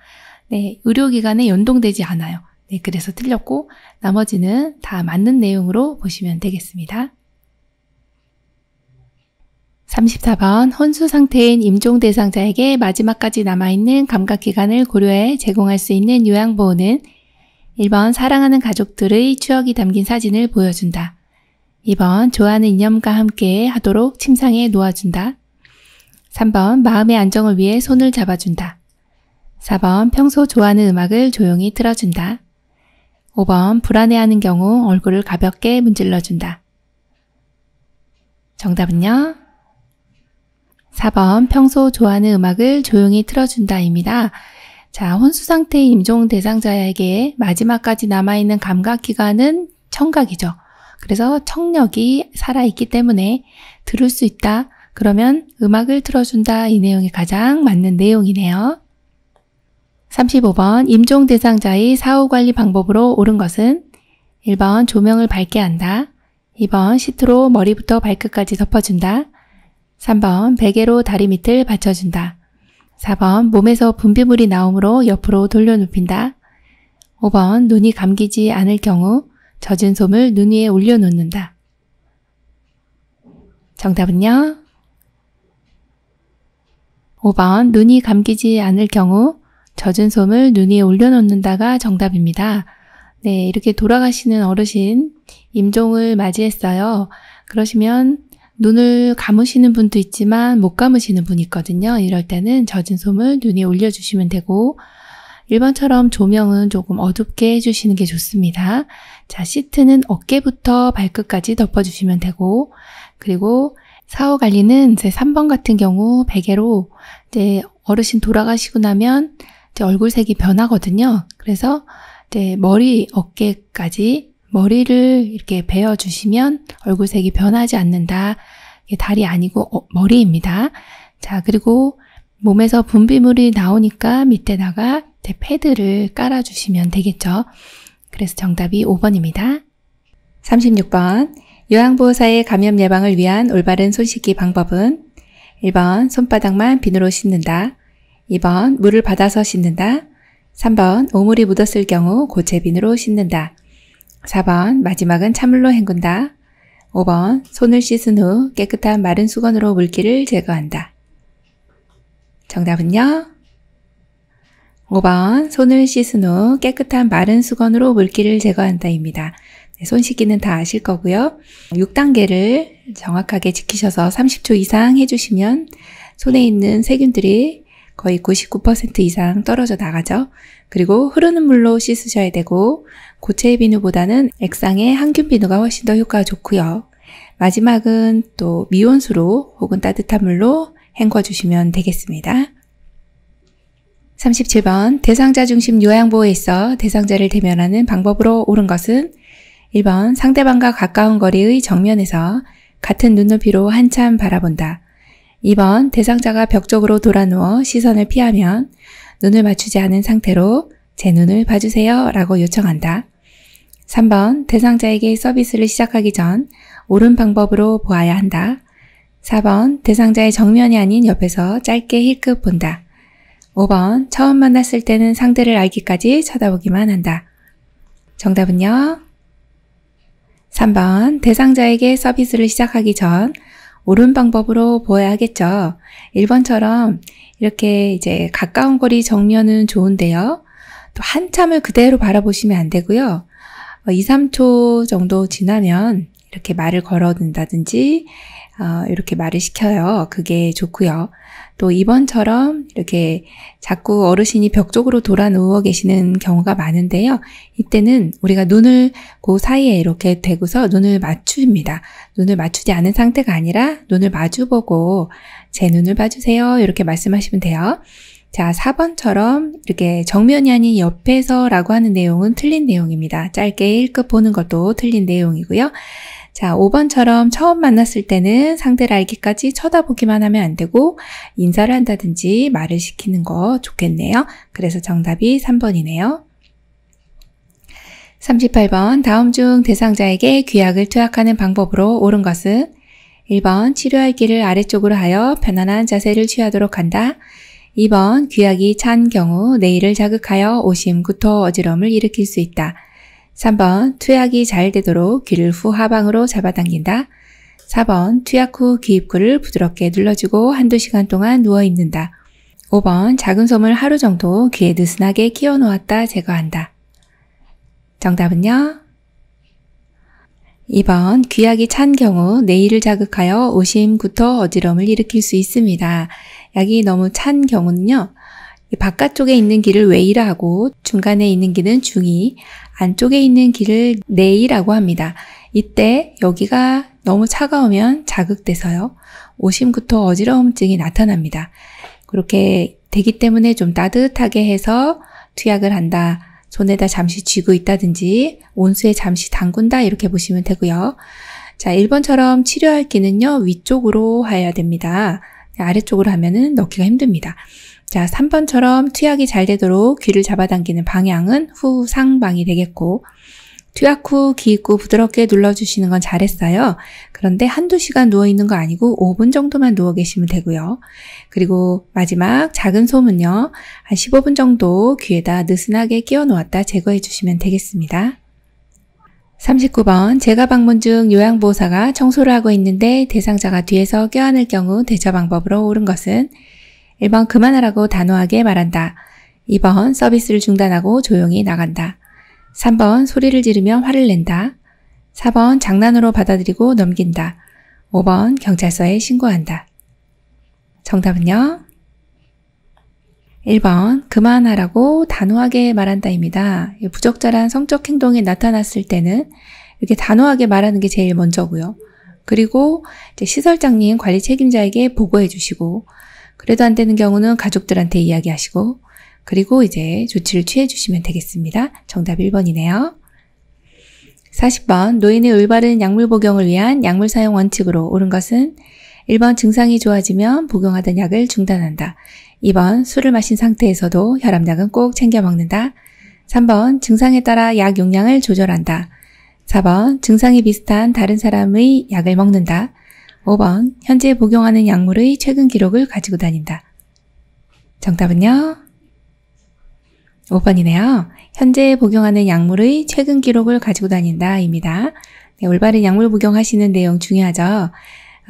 네, 의료기관에 연동되지 않아요. 네, 그래서 틀렸고 나머지는 다 맞는 내용으로 보시면 되겠습니다. 34번 혼수 상태인 임종 대상자에게 마지막까지 남아있는 감각기관을 고려해 제공할 수 있는 요양보호는 1번 사랑하는 가족들의 추억이 담긴 사진을 보여준다. 2번 좋아하는 인형과 함께 하도록 침상에 놓아준다. 3번 마음의 안정을 위해 손을 잡아준다. 4번 평소 좋아하는 음악을 조용히 틀어준다. 5번 불안해하는 경우 얼굴을 가볍게 문질러준다. 정답은요? 4번 평소 좋아하는 음악을 조용히 틀어준다입니다. 자, 혼수 상태의 임종 대상자에게 마지막까지 남아있는 감각 기관은 청각이죠. 그래서 청력이 살아있기 때문에 들을 수 있다. 그러면 음악을 틀어준다. 이 내용이 가장 맞는 내용이네요. 35번 임종 대상자의 사후 관리 방법으로 옳은 것은 1번 조명을 밝게 한다. 2번 시트로 머리부터 발끝까지 덮어준다. 3번 베개로 다리 밑을 받쳐준다. 4번 몸에서 분비물이 나오므로 옆으로 돌려 눕힌다. 5번 눈이 감기지 않을 경우 젖은 솜을 눈 위에 올려놓는다. 정답은요? 5번 눈이 감기지 않을 경우 젖은 솜을 눈 위에 올려놓는다가 정답입니다. 네, 이렇게 돌아가시는 어르신 임종을 맞이했어요. 그러시면 눈을 감으시는 분도 있지만 못 감으시는 분이 있거든요. 이럴 때는 젖은 솜을 눈에 올려주시면 되고 1번처럼 조명은 조금 어둡게 해주시는 게 좋습니다. 자, 시트는 어깨부터 발끝까지 덮어주시면 되고 그리고 사후 관리는 제 3번 같은 경우 베개로 이제 어르신 돌아가시고 나면 이제 얼굴색이 변하거든요. 그래서 이제 머리, 어깨까지 머리를 이렇게 베어주시면 얼굴색이 변하지 않는다. 이게 달이 아니고 어, 머리입니다. 자, 그리고 몸에서 분비물이 나오니까 밑에다가 패드를 깔아주시면 되겠죠. 그래서 정답이 5번입니다. 36번 요양보호사의 감염 예방을 위한 올바른 손 씻기 방법은 1번 손바닥만 비누로 씻는다. 2번 물을 받아서 씻는다. 3번 오물이 묻었을 경우 고체 비누로 씻는다. 4번 마지막은 찬물로 헹군다. 5번 손을 씻은 후 깨끗한 마른 수건으로 물기를 제거한다. 정답은요? 5번 손을 씻은 후 깨끗한 마른 수건으로 물기를 제거한다입니다. 네, 손 씻기는 다 아실 거고요. 6단계를 정확하게 지키셔서 30초 이상 해주시면 손에 있는 세균들이 거의 99% 이상 떨어져 나가죠. 그리고 흐르는 물로 씻으셔야 되고 고체 비누보다는 액상의 항균 비누가 훨씬 더 효과가 좋고요. 마지막은 또 미온수로 혹은 따뜻한 물로 헹궈주시면 되겠습니다. 37번 대상자 중심 요양보호에 있어 대상자를 대면하는 방법으로 옳은 것은 1번 상대방과 가까운 거리의 정면에서 같은 눈높이로 한참 바라본다. 2번 대상자가 벽 쪽으로 돌아누워 시선을 피하면 눈을 맞추지 않은 상태로 제 눈을 봐주세요 라고 요청한다. 3번 대상자에게 서비스를 시작하기 전 옳은 방법으로 보아야 한다. 4번 대상자의 정면이 아닌 옆에서 짧게 힐끗 본다. 5번 처음 만났을 때는 상대를 알기까지 쳐다보기만 한다. 정답은요? 3번 대상자에게 서비스를 시작하기 전 옳은 방법으로 보아야 하겠죠. 1번처럼 이렇게 이제 가까운 거리 정면은 좋은데요. 또 한참을 그대로 바라보시면 안 되고요. 2, 어, 3초 정도 지나면 이렇게 말을 걸어둔다든지 어, 이렇게 말을 시켜요. 그게 좋고요. 또 이번처럼 이렇게 자꾸 어르신이 벽 쪽으로 돌아 누워 계시는 경우가 많은데요. 이때는 우리가 눈을 그 사이에 이렇게 대고서 눈을 맞춥니다. 눈을 맞추지 않은 상태가 아니라 눈을 마주보고 제 눈을 봐주세요. 이렇게 말씀하시면 돼요. 자, 4번처럼 이렇게 정면이 아닌 옆에서 라고 하는 내용은 틀린 내용입니다. 짧게 1급 보는 것도 틀린 내용이고요. 자, 5번처럼 처음 만났을 때는 상대를 알기까지 쳐다보기만 하면 안 되고 인사를 한다든지 말을 시키는 거 좋겠네요. 그래서 정답이 3번이네요. 38번 다음 중 대상자에게 귀약을 투약하는 방법으로 옳은 것은 1번 치료할 길을 아래쪽으로 하여 편안한 자세를 취하도록 한다. 2번 귀약이 찬 경우 내일을 자극하여 오심, 구토, 어지러움을 일으킬 수 있다. 3번 투약이 잘 되도록 귀를 후 하방으로 잡아당긴다. 4번 투약 후 귀 입구를 부드럽게 눌러주고 한두 시간 동안 누워 있는다. 5번 작은 솜을 하루 정도 귀에 느슨하게 키워 놓았다 제거한다. 정답은요? 2번 귀약이 찬 경우 내일을 자극하여 오심, 구토, 어지러움을 일으킬 수 있습니다. 약이 너무 찬 경우는요. 바깥쪽에 있는 길을 외이라 하고 중간에 있는 길은 중이, 안쪽에 있는 길을 내이라고 합니다. 이때 여기가 너무 차가우면 자극돼서요. 오심부터 어지러움증이 나타납니다. 그렇게 되기 때문에 좀 따뜻하게 해서 투약을 한다. 손에다 잠시 쥐고 있다든지 온수에 잠시 담근다 이렇게 보시면 되고요. 자, 1번처럼 치료할 기는요. 위쪽으로 해야 됩니다. 아래쪽으로 하면은 넣기가 힘듭니다. 자, 3번처럼 투약이 잘 되도록 귀를 잡아당기는 방향은 후 상방이 되겠고 투약 후 귀 입구 부드럽게 눌러주시는 건 잘했어요. 그런데 한두 시간 누워있는 거 아니고 5분 정도만 누워 계시면 되고요. 그리고 마지막 작은 솜은요. 한 15분 정도 귀에다 느슨하게 끼워 놓았다 제거해 주시면 되겠습니다. 39번 제가 방문 중 요양보호사가 청소를 하고 있는데 대상자가 뒤에서 껴안을 경우 대처 방법으로 옳은 것은 1번 그만하라고 단호하게 말한다. 2번 서비스를 중단하고 조용히 나간다. 3번 소리를 지르며 화를 낸다. 4번 장난으로 받아들이고 넘긴다. 5번 경찰서에 신고한다. 정답은요? 1번 그만하라고 단호하게 말한다입니다. 부적절한 성적 행동이 나타났을 때는 이렇게 단호하게 말하는 게 제일 먼저고요. 그리고 시설장님 관리 책임자에게 보고해 주시고 그래도 안 되는 경우는 가족들한테 이야기하시고 그리고 이제 조치를 취해 주시면 되겠습니다. 정답 1번이네요. 40번 노인의 올바른 약물 복용을 위한 약물 사용 원칙으로 옳은 것은 1번 증상이 좋아지면 복용하던 약을 중단한다. 2번 술을 마신 상태에서도 혈압약은 꼭 챙겨 먹는다. 3번 증상에 따라 약 용량을 조절한다. 4번 증상이 비슷한 다른 사람의 약을 먹는다. 5번 현재 복용하는 약물의 최근 기록을 가지고 다닌다. 정답은요? 5번이네요. 현재 복용하는 약물의 최근 기록을 가지고 다닌다입니다. 네, 올바른 약물 복용하시는 내용 중요하죠.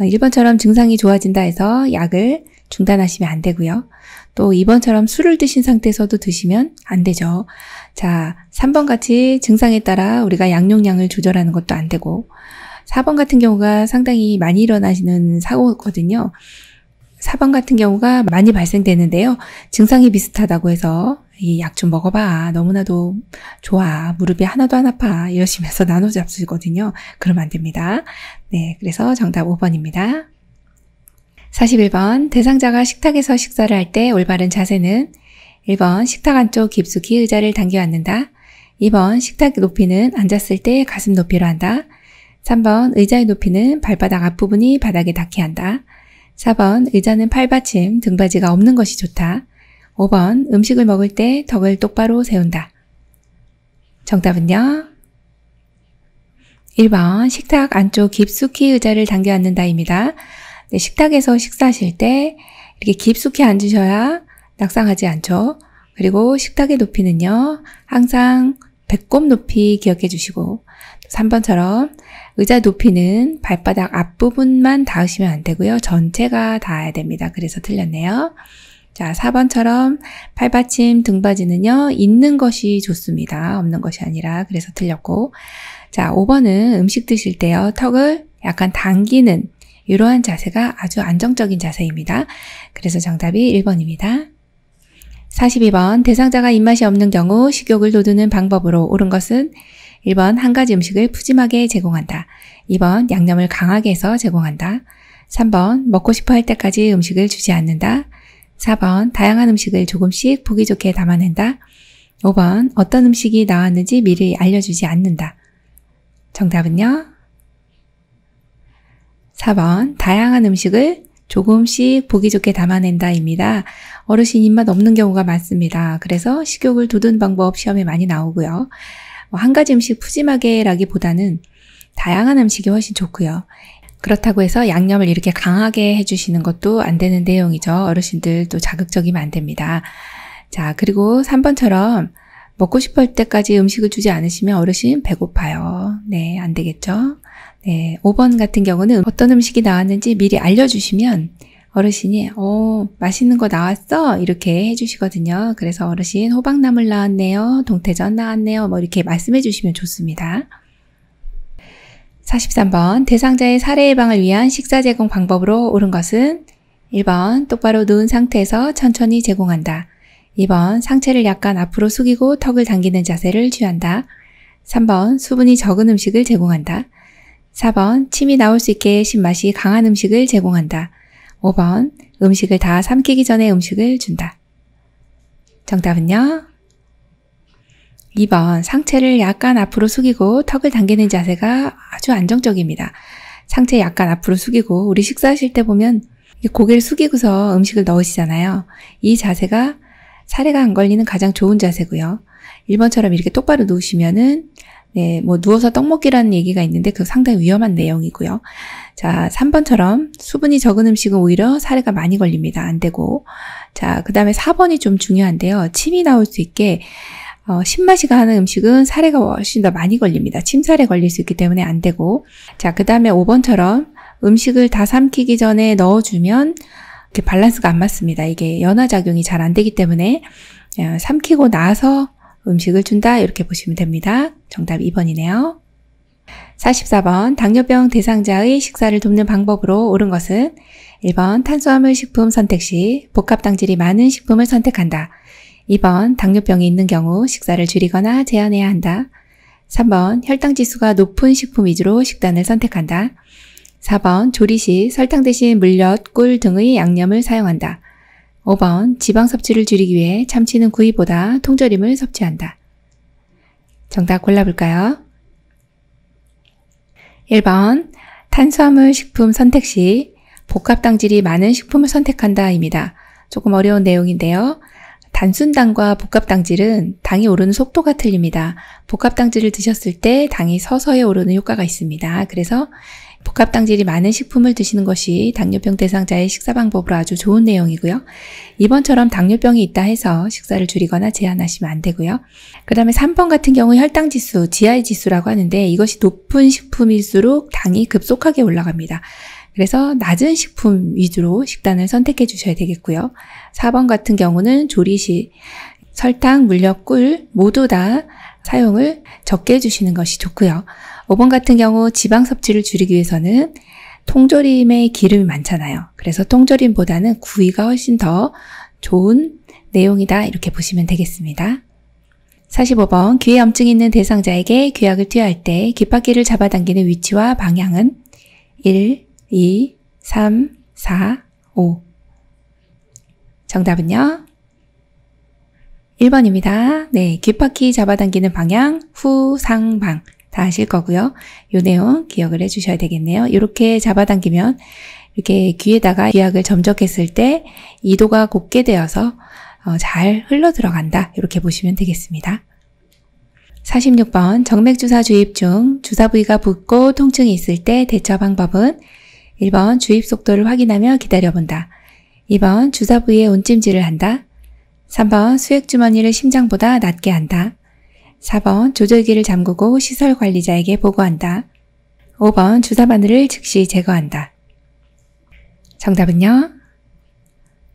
1번처럼 어, 증상이 좋아진다 해서 약을 중단하시면 안 되고요. 또 2번처럼 술을 드신 상태에서도 드시면 안 되죠. 자, 3번 같이 증상에 따라 우리가 약용량을 조절하는 것도 안 되고 4번 같은 경우가 상당히 많이 일어나시는 사고거든요. 4번 같은 경우가 많이 발생되는데요. 증상이 비슷하다고 해서 이약좀 먹어봐. 너무나도 좋아. 무릎이 하나도 안 아파. 이러시면서 나눠잡수거든요. 그러면 안 됩니다. 네, 그래서 정답 5번입니다. 41번 대상자가 식탁에서 식사를 할 때 올바른 자세는 1번 식탁 안쪽 깊숙이 의자를 당겨 앉는다. 2번 식탁 높이는 앉았을 때 가슴 높이로 한다. 3번 의자의 높이는 발바닥 앞부분이 바닥에 닿게 한다. 4번 의자는 팔받침, 등받이가 없는 것이 좋다. 5번 음식을 먹을 때 덕을 똑바로 세운다. 정답은요? 1번 식탁 안쪽 깊숙이 의자를 당겨 앉는다입니다. 네, 식탁에서 식사하실 때 이렇게 깊숙이 앉으셔야 낙상하지 않죠. 그리고 식탁의 높이는요. 항상 배꼽 높이 기억해 주시고 3번처럼 의자 높이는 발바닥 앞부분만 닿으시면 안 되고요. 전체가 닿아야 됩니다. 그래서 틀렸네요. 자, 4번처럼 팔받침 등받이는요, 있는 것이 좋습니다. 없는 것이 아니라. 그래서 틀렸고. 자, 5번은 음식 드실 때요, 턱을 약간 당기는 이러한 자세가 아주 안정적인 자세입니다. 그래서 정답이 1번입니다. 42번 대상자가 입맛이 없는 경우 식욕을 돋우는 방법으로 옳은 것은 1번 한 가지 음식을 푸짐하게 제공한다. 2번 양념을 강하게 해서 제공한다. 3번 먹고 싶어 할 때까지 음식을 주지 않는다. 4번 다양한 음식을 조금씩 보기 좋게 담아낸다. 5번 어떤 음식이 나왔는지 미리 알려주지 않는다. 정답은요? 4번 다양한 음식을 조금씩 보기 좋게 담아낸다입니다. 어르신 입맛 없는 경우가 많습니다. 그래서 식욕을 돋운 방법 시험에 많이 나오고요. 뭐 한 가지 음식 푸짐하게라기보다는 다양한 음식이 훨씬 좋고요. 그렇다고 해서 양념을 이렇게 강하게 해주시는 것도 안 되는 내용이죠. 어르신들 도 자극적이면 안 됩니다. 자, 그리고 3번처럼 먹고 싶을 때까지 음식을 주지 않으시면 어르신 배고파요. 네, 안 되겠죠? 네, 5번 같은 경우는 어떤 음식이 나왔는지 미리 알려주시면 어르신이 어 맛있는 거 나왔어 이렇게 해주시거든요. 그래서 어르신 호박나물 나왔네요, 동태전 나왔네요, 뭐 이렇게 말씀해주시면 좋습니다. 43번 대상자의 사례 예방을 위한 식사 제공 방법으로 옳은 것은 1번 똑바로 누운 상태에서 천천히 제공한다. 2번 상체를 약간 앞으로 숙이고 턱을 당기는 자세를 취한다. 3번 수분이 적은 음식을 제공한다. 4번 침이 나올 수 있게 신맛이 강한 음식을 제공한다. 5번 음식을 다 삼키기 전에 음식을 준다. 정답은요? 2번 상체를 약간 앞으로 숙이고 턱을 당기는 자세가 아주 안정적입니다. 상체 약간 앞으로 숙이고 우리 식사하실 때 보면 고개를 숙이고서 음식을 넣으시잖아요. 이 자세가 사례가 안 걸리는 가장 좋은 자세고요. 1번처럼 이렇게 똑바로 누우시면은 네, 뭐 누워서 떡 먹기라는 얘기가 있는데 그 상당히 위험한 내용이고요. 자, 3번처럼 수분이 적은 음식은 오히려 사례가 많이 걸립니다. 안 되고. 자, 그다음에 4번이 좀 중요한데요. 침이 나올 수 있게 어, 신맛이가 하는 음식은 사례가 훨씬 더 많이 걸립니다. 침살에 걸릴 수 있기 때문에 안 되고 자 그 다음에 5번처럼 음식을 다 삼키기 전에 넣어주면 이렇게 밸런스가 안 맞습니다. 이게 연화작용이 잘 안 되기 때문에 어, 삼키고 나서 음식을 준다 이렇게 보시면 됩니다. 정답 2번이네요. 44번 당뇨병 대상자의 식사를 돕는 방법으로 옳은 것은 1번 탄수화물 식품 선택 시 복합 당질이 많은 식품을 선택한다. 2번 당뇨병이 있는 경우 식사를 줄이거나 제한해야 한다. 3번 혈당 지수가 높은 식품 위주로 식단을 선택한다. 4번 조리 시 설탕 대신 물엿, 꿀 등의 양념을 사용한다. 5번 지방 섭취를 줄이기 위해 참치는 구이보다 통조림을 섭취한다. 정답 골라볼까요? 1번 탄수화물 식품 선택 시 복합당질이 많은 식품을 선택한다입니다. 조금 어려운 내용인데요. 단순당과 복합당질은 당이 오르는 속도가 틀립니다. 복합당질을 드셨을 때 당이 서서히 오르는 효과가 있습니다. 그래서 복합당질이 많은 식품을 드시는 것이 당뇨병 대상자의 식사 방법으로 아주 좋은 내용이고요. 이번처럼 당뇨병이 있다 해서 식사를 줄이거나 제한하시면 안 되고요. 그 다음에 3번 같은 경우 혈당 지수, GI 지수라고 하는데 이것이 높은 식품일수록 당이 급속하게 올라갑니다. 그래서 낮은 식품 위주로 식단을 선택해 주셔야 되겠고요. 4번 같은 경우는 조리 시 설탕, 물엿, 꿀 모두 다 사용을 적게 해주시는 것이 좋고요. 5번 같은 경우 지방 섭취를 줄이기 위해서는 통조림에 기름이 많잖아요. 그래서 통조림보다는 구이가 훨씬 더 좋은 내용이다 이렇게 보시면 되겠습니다. 45번 귀에 염증이 있는 대상자에게 귀약을 투여할 때 귓바퀴를 잡아당기는 위치와 방향은 1. 2, 3, 4, 5. 정답은요? 1번입니다. 네, 귓바퀴 잡아당기는 방향, 후, 상, 방. 다 아실 거고요. 요 내용 기억을 해주셔야 되겠네요. 이렇게 잡아당기면 이렇게 귀에다가 기약을 점적했을 때 이도가 곱게 되어서 어, 잘 흘러 들어간다. 이렇게 보시면 되겠습니다. 46번 정맥주사 주입 중 주사 부위가 붓고 통증이 있을 때 대처 방법은 1번 주입 속도를 확인하며 기다려본다. 2번 주사 부위에 온찜질을 한다. 3번 수액주머니를 심장보다 낮게 한다. 4번 조절기를 잠그고 시설 관리자에게 보고한다. 5번 주사 바늘을 즉시 제거한다. 정답은요?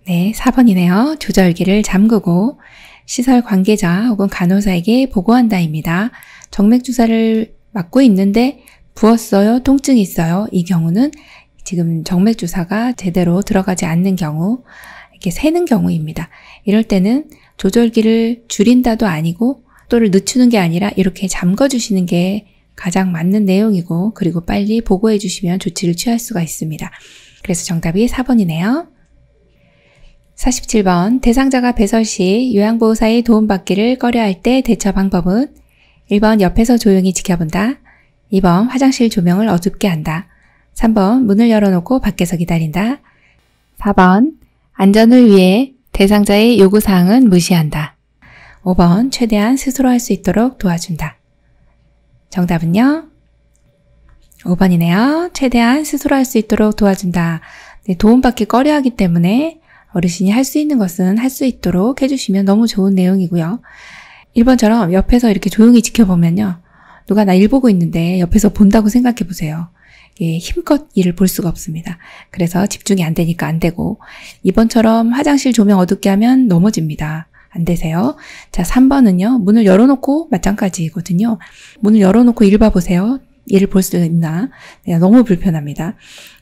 네, 4번이네요. 조절기를 잠그고 시설 관계자 혹은 간호사에게 보고한다입니다. 정맥주사를 맞고 있는데 부었어요? 통증이 있어요? 이 경우는 지금 정맥 주사가 제대로 들어가지 않는 경우 이렇게 새는 경우입니다. 이럴 때는 조절기를 줄인다도 아니고 또를 늦추는 게 아니라 이렇게 잠궈 주시는 게 가장 맞는 내용이고 그리고 빨리 보고해 주시면 조치를 취할 수가 있습니다. 그래서 정답이 4번이네요. 47번 대상자가 배설 시 요양보호사의 도움받기를 꺼려할 때 대처 방법은 1번 옆에서 조용히 지켜본다. 2번 화장실 조명을 어둡게 한다. 3번 문을 열어놓고 밖에서 기다린다. 4번 안전을 위해 대상자의 요구사항은 무시한다. 5번 최대한 스스로 할 수 있도록 도와준다. 정답은요? 5번이네요. 최대한 스스로 할 수 있도록 도와준다. 네, 도움받기 꺼려하기 때문에 어르신이 할 수 있는 것은 할 수 있도록 해주시면 너무 좋은 내용이고요. 1번처럼 옆에서 이렇게 조용히 지켜보면요. 누가 나 일 보고 있는데 옆에서 본다고 생각해 보세요. 예, 힘껏 일을 볼 수가 없습니다. 그래서 집중이 안 되니까 안 되고 이번처럼 화장실 조명 어둡게 하면 넘어집니다. 안 되세요. 자, 3번은요. 문을 열어놓고 마찬가지거든요. 문을 열어놓고 일 봐보세요. 일을 볼수 있나? 네, 너무 불편합니다.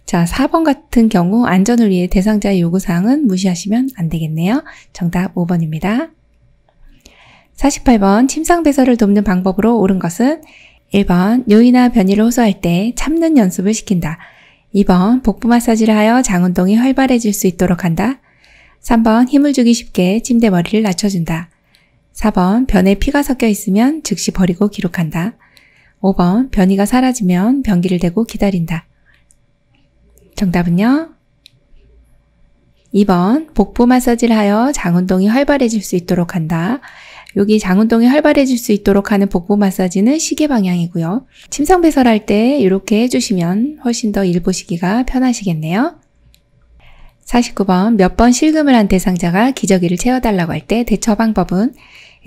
자, 4번 같은 경우 안전을 위해 대상자의 요구사항은 무시하시면 안 되겠네요. 정답 5번입니다. 48번 침상 배설을 돕는 방법으로 옳은 것은 1번 요이나 변이를 호소할 때 참는 연습을 시킨다. 2번 복부 마사지를 하여 장운동이 활발해질 수 있도록 한다. 3번 힘을 주기 쉽게 침대 머리를 낮춰준다. 4번 변에 피가 섞여 있으면 즉시 버리고 기록한다. 5번 변이가 사라지면 변기를 대고 기다린다. 정답은요? 2번 복부 마사지를 하여 장운동이 활발해질 수 있도록 한다. 여기 장운동이 활발해질 수 있도록 하는 복부 마사지는 시계 방향이고요. 침상 배설할 때 이렇게 해주시면 훨씬 더 일 보시기가 편하시겠네요. 49번 몇 번 실금을 한 대상자가 기저귀를 채워달라고 할 때 대처 방법은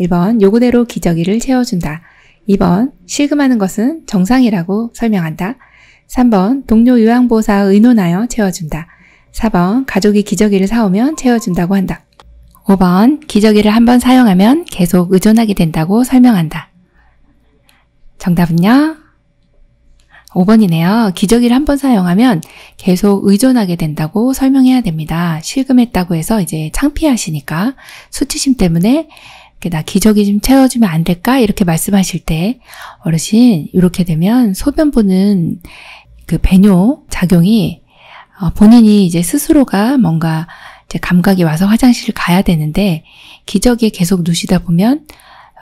1번 요구대로 기저귀를 채워준다. 2번 실금하는 것은 정상이라고 설명한다. 3번 동료 요양보호사 의논하여 채워준다. 4번 가족이 기저귀를 사오면 채워준다고 한다. 5번 기저귀를 한번 사용하면 계속 의존하게 된다고 설명한다. 정답은요? 5번이네요. 기저귀를 한번 사용하면 계속 의존하게 된다고 설명해야 됩니다. 실금했다고 해서 이제 창피하시니까 수치심 때문에 나 기저귀 좀 채워주면 안 될까? 이렇게 말씀하실 때 어르신 이렇게 되면 소변 보는 그 배뇨 작용이 어, 본인이 이제 스스로가 뭔가 제 감각이 와서 화장실 을 가야 되는데 기저귀에 계속 누시다 보면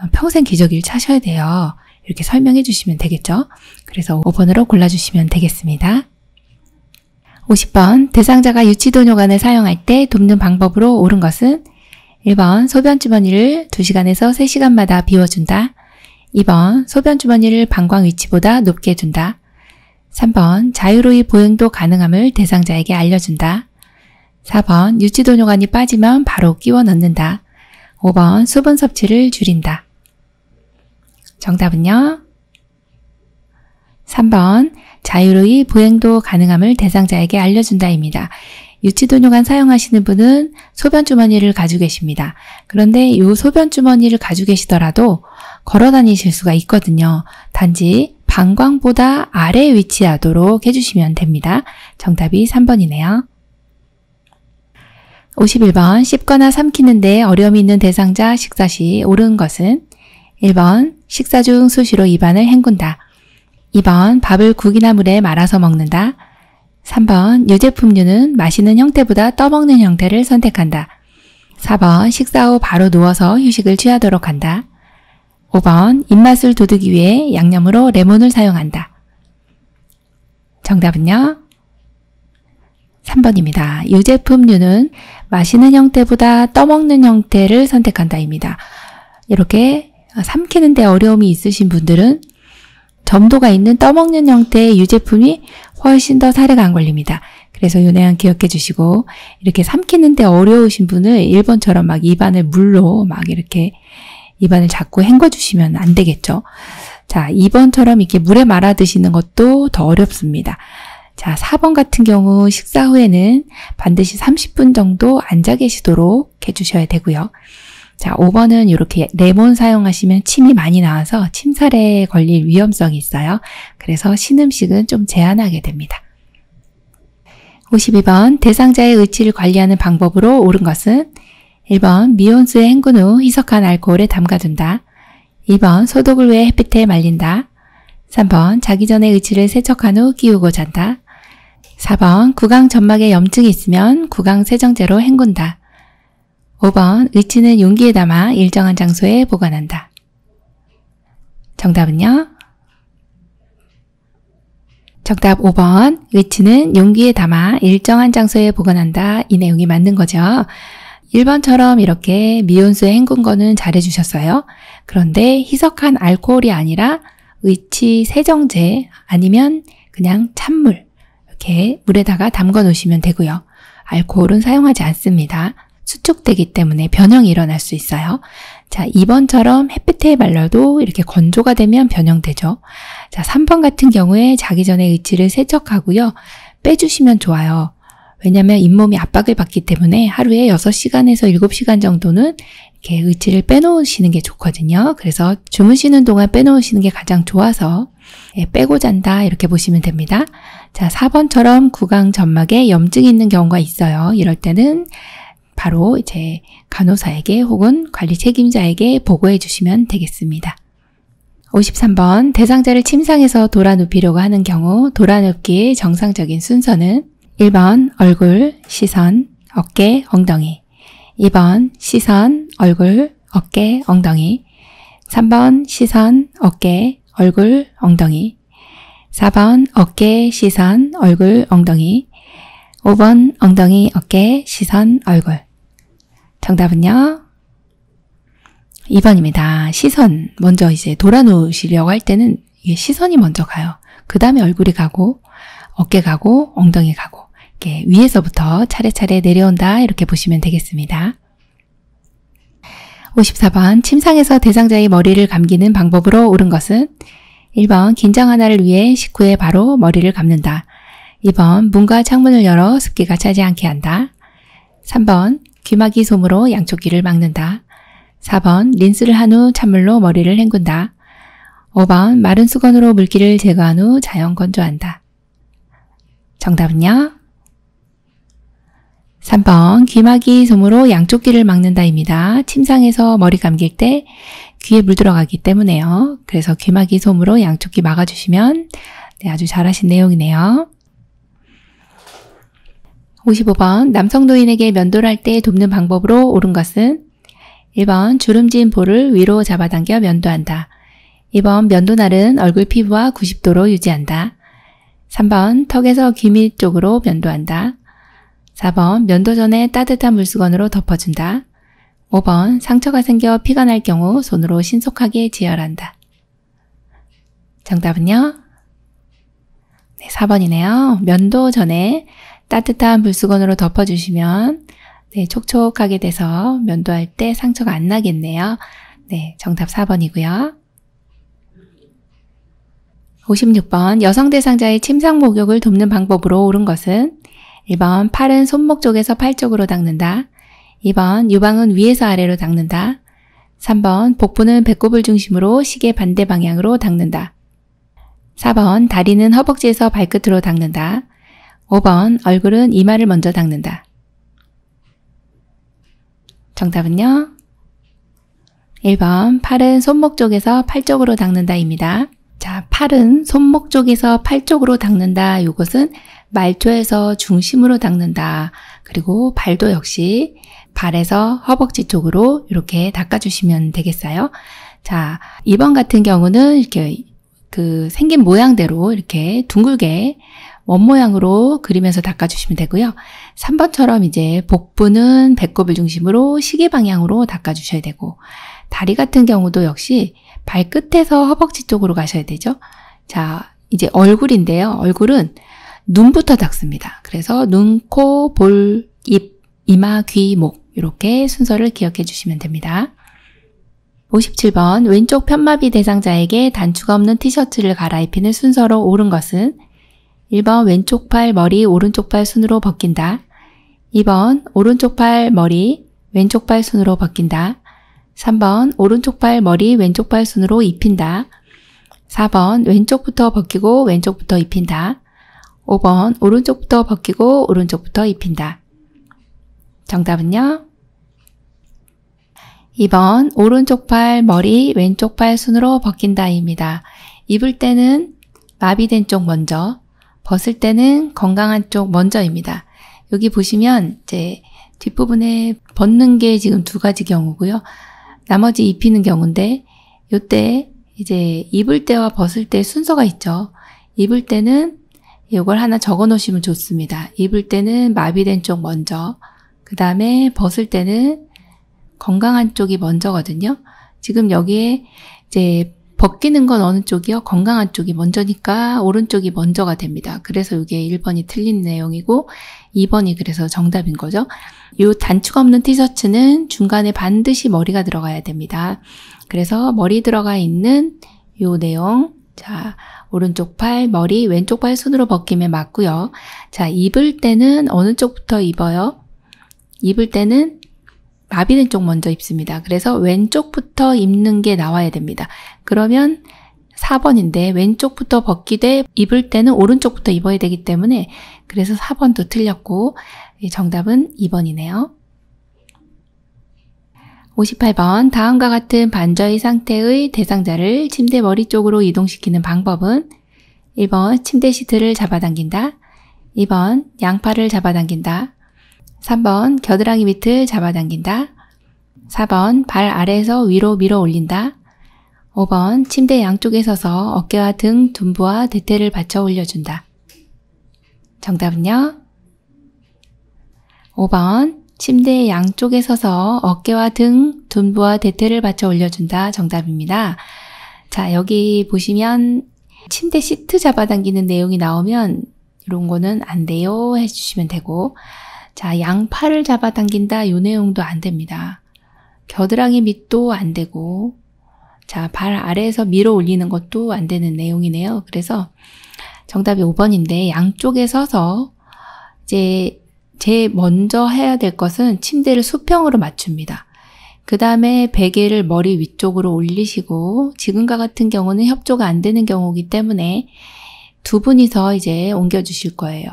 어, 평생 기저귀를 차셔야 돼요. 이렇게 설명해 주시면 되겠죠. 그래서 5번으로 골라주시면 되겠습니다. 50번 대상자가 유치도뇨관을 사용할 때 돕는 방법으로 옳은 것은 1번 소변주머니를 2시간에서 3시간마다 비워준다. 2번 소변주머니를 방광 위치보다 높게 둔다. 3번 자유로이 보행도 가능함을 대상자에게 알려준다. 4번 유치도뇨관이 빠지면 바로 끼워 넣는다. 5번 수분 섭취를 줄인다. 정답은요? 3번 자유로이 보행도 가능함을 대상자에게 알려준다입니다. 유치도뇨관 사용하시는 분은 소변주머니를 가지고 계십니다. 그런데 이 소변주머니를 가지고 계시더라도 걸어 다니실 수가 있거든요. 단지 방광보다 아래 위치하도록 해주시면 됩니다. 정답이 3번이네요. 51번 씹거나 삼키는데 어려움이 있는 대상자 식사 시 옳은 것은 1번 식사 중 수시로 입안을 헹군다. 2번 밥을 국이나 물에 말아서 먹는다. 3번 유제품류는 마시는 형태보다 떠먹는 형태를 선택한다. 4번 식사 후 바로 누워서 휴식을 취하도록 한다. 5번 입맛을 돋우기 위해 양념으로 레몬을 사용한다. 정답은요? 3번입니다. 유제품류는 마시는 형태보다 떠먹는 형태를 선택한다입니다. 이렇게 삼키는데 어려움이 있으신 분들은 점도가 있는 떠먹는 형태의 유제품이 훨씬 더 사례가 안 걸립니다. 그래서 요 내용 기억해 주시고 이렇게 삼키는데 어려우신 분은 1번처럼 막 입안을 물로 막 이렇게 입안을 자꾸 헹궈 주시면 안 되겠죠. 자, 2번처럼 이렇게 물에 말아 드시는 것도 더 어렵습니다. 자, 4번 같은 경우 식사 후에는 반드시 30분 정도 앉아 계시도록 해주셔야 되고요. 자, 5번은 이렇게 레몬 사용하시면 침이 많이 나와서 침살에 걸릴 위험성이 있어요. 그래서 신음식은 좀 제한하게 됩니다. 52번 대상자의 의치를 관리하는 방법으로 옳은 것은 1번 미온수에 헹군 후 희석한 알코올에 담가둔다. 2번 소독을 위해 햇빛에 말린다. 3번 자기 전에 의치를 세척한 후 끼우고 잔다. 4번 구강 점막에 염증이 있으면 구강 세정제로 헹군다. 5번 의치는 용기에 담아 일정한 장소에 보관한다. 정답은요? 정답 5번 의치는 용기에 담아 일정한 장소에 보관한다. 이 내용이 맞는 거죠. 1번처럼 이렇게 미온수에 헹군 거는 잘해주셨어요. 그런데 희석한 알코올이 아니라 의치 세정제 아니면 그냥 찬물 이렇게 물에다가 담궈 놓으시면 되고요. 알코올은 사용하지 않습니다. 수축되기 때문에 변형이 일어날 수 있어요. 자, 2번처럼 햇빛에 말려도 이렇게 건조가 되면 변형되죠. 자, 3번 같은 경우에 자기 전에 의지를 세척하고요. 빼주시면 좋아요. 왜냐하면 잇몸이 압박을 받기 때문에 하루에 6시간에서 7시간 정도는 이렇게 의지를 빼놓으시는 게 좋거든요. 그래서 주무시는 동안 빼놓으시는 게 가장 좋아서 예, 빼고 잔다 이렇게 보시면 됩니다. 자, 4번처럼 구강 점막에 염증이 있는 경우가 있어요. 이럴 때는 바로 이제 간호사에게 혹은 관리 책임자에게 보고해 주시면 되겠습니다. 53번 대상자를 침상에서 돌아눕히려고 하는 경우 돌아눕기의 정상적인 순서는 1번 얼굴, 시선, 어깨, 엉덩이 2번 시선, 얼굴, 어깨, 엉덩이 3번 시선, 어깨, 얼굴, 엉덩이 4번 어깨, 시선, 얼굴, 엉덩이 5번 엉덩이, 어깨, 시선, 얼굴 정답은요? 2번입니다. 시선 먼저 이제 돌아놓으시려고 할 때는 시선이 먼저 가요. 그 다음에 얼굴이 가고 어깨 가고 엉덩이 가고 이렇게 위에서부터 차례차례 내려온다 이렇게 보시면 되겠습니다. 54번 침상에서 대상자의 머리를 감기는 방법으로 옳은 것은 1번 긴장 하나를 위해 식후에 바로 머리를 감는다. 2번 문과 창문을 열어 습기가 차지 않게 한다. 3번 귀마기 솜으로 양쪽 귀를 막는다. 4번 린스를 한 후 찬물로 머리를 헹군다. 5번 마른 수건으로 물기를 제거한 후 자연 건조한다. 정답은요? 3번 귀마개 솜으로 양쪽 귀를 막는다입니다. 침상에서 머리 감길 때 귀에 물 들어가기 때문에요. 그래서 귀마개 솜으로 양쪽 귀 막아주시면 네, 아주 잘하신 내용이네요. 55번 남성 노인에게 면도할 때 돕는 방법으로 옳은 것은 1번 주름진 볼을 위로 잡아당겨 면도한다. 2번 면도날은 얼굴 피부와 90도로 유지한다. 3번 턱에서 귀밑 쪽으로 면도한다. 4번 면도 전에 따뜻한 물수건으로 덮어준다. 5번 상처가 생겨 피가 날 경우 손으로 신속하게 지혈한다. 정답은요? 네, 4번이네요. 면도 전에 따뜻한 물수건으로 덮어주시면 네, 촉촉하게 돼서 면도할 때 상처가 안 나겠네요. 네, 정답 4번이고요. 56번 여성 대상자의 침상 목욕을 돕는 방법으로 옳은 것은 1번 팔은 손목 쪽에서 팔 쪽으로 닦는다. 2번 유방은 위에서 아래로 닦는다. 3번 복부는 배꼽을 중심으로 시계 반대 방향으로 닦는다. 4번 다리는 허벅지에서 발끝으로 닦는다. 5번 얼굴은 이마를 먼저 닦는다. 정답은요? 1번 팔은 손목 쪽에서 팔 쪽으로 닦는다입니다. 자, 팔은 손목 쪽에서 팔 쪽으로 닦는다. 이것은 말초에서 중심으로 닦는다. 그리고 발도 역시 발에서 허벅지 쪽으로 이렇게 닦아주시면 되겠어요. 자, 2번 같은 경우는 이렇게 그 생긴 모양대로 이렇게 둥글게 원모양으로 그리면서 닦아주시면 되고요. 3번처럼 이제 복부는 배꼽을 중심으로 시계 방향으로 닦아주셔야 되고 다리 같은 경우도 역시 발끝에서 허벅지 쪽으로 가셔야 되죠. 자, 이제 얼굴인데요. 얼굴은 눈부터 닦습니다. 그래서 눈, 코, 볼, 입, 이마, 귀, 목 이렇게 순서를 기억해 주시면 됩니다. 57번 왼쪽 편마비 대상자에게 단추가 없는 티셔츠를 갈아입히는 순서로 오른 것은 1번 왼쪽 팔 머리 오른쪽 팔 순으로 벗긴다. 2번 오른쪽 팔 머리 왼쪽 팔 순으로 벗긴다. 3번 오른쪽 팔 머리 왼쪽 팔 순으로 입힌다. 4번 왼쪽부터 벗기고 왼쪽부터 입힌다. 5번 오른쪽부터 벗기고 오른쪽부터 입힌다. 정답은요? 2번 오른쪽 팔 머리 왼쪽 팔 순으로 벗긴다입니다. 입을 때는 마비된 쪽 먼저 벗을 때는 건강한 쪽 먼저입니다. 여기 보시면 이제 뒷부분에 벗는 게 지금 두 가지 경우고요. 나머지 입히는 경우인데 이때 이제 입을 때와 벗을 때 순서가 있죠. 입을 때는 이걸 하나 적어 놓으시면 좋습니다. 입을 때는 마비된 쪽 먼저, 그 다음에 벗을 때는 건강한 쪽이 먼저거든요. 지금 여기에 이제 벗기는 건 어느 쪽이요? 건강한 쪽이 먼저니까 오른쪽이 먼저가 됩니다. 그래서 이게 1번이 틀린 내용이고 2번이 그래서 정답인 거죠. 이 단추가 없는 티셔츠는 중간에 반드시 머리가 들어가야 됩니다. 그래서 머리 들어가 있는 요 내용 자 오른쪽 팔, 머리, 왼쪽 팔 손으로 벗기면 맞고요. 자, 입을 때는 어느 쪽부터 입어요? 입을 때는 마비는 쪽 먼저 입습니다. 그래서 왼쪽부터 입는 게 나와야 됩니다. 그러면 4번인데 왼쪽부터 벗기되 입을 때는 오른쪽부터 입어야 되기 때문에 그래서 4번도 틀렸고 정답은 2번이네요. 58번 다음과 같은 반저의 상태의 대상자를 침대 머리 쪽으로 이동시키는 방법은 1번 침대 시트를 잡아당긴다 2번 양팔을 잡아당긴다 3번 겨드랑이 밑을 잡아당긴다 4번 발 아래에서 위로 밀어 올린다 5번 침대 양쪽에 서서 어깨와 등, 둔부와 대퇴를 받쳐 올려준다 정답은요? 5번 침대의 양쪽에 서서 어깨와 등, 둔부와 대퇴를 받쳐 올려준다 정답입니다. 자 여기 보시면 침대 시트 잡아당기는 내용이 나오면 이런 거는 안 돼요 해주시면 되고 자 양팔을 잡아당긴다 요 내용도 안 됩니다. 겨드랑이 밑도 안 되고 자, 발 아래에서 밀어 올리는 것도 안 되는 내용이네요. 그래서 정답이 5번인데 양쪽에 서서 이제 제일 먼저 해야 될 것은 침대를 수평으로 맞춥니다. 그 다음에 베개를 머리 위쪽으로 올리시고 지금과 같은 경우는 협조가 안 되는 경우이기 때문에 두 분이서 이제 옮겨주실 거예요.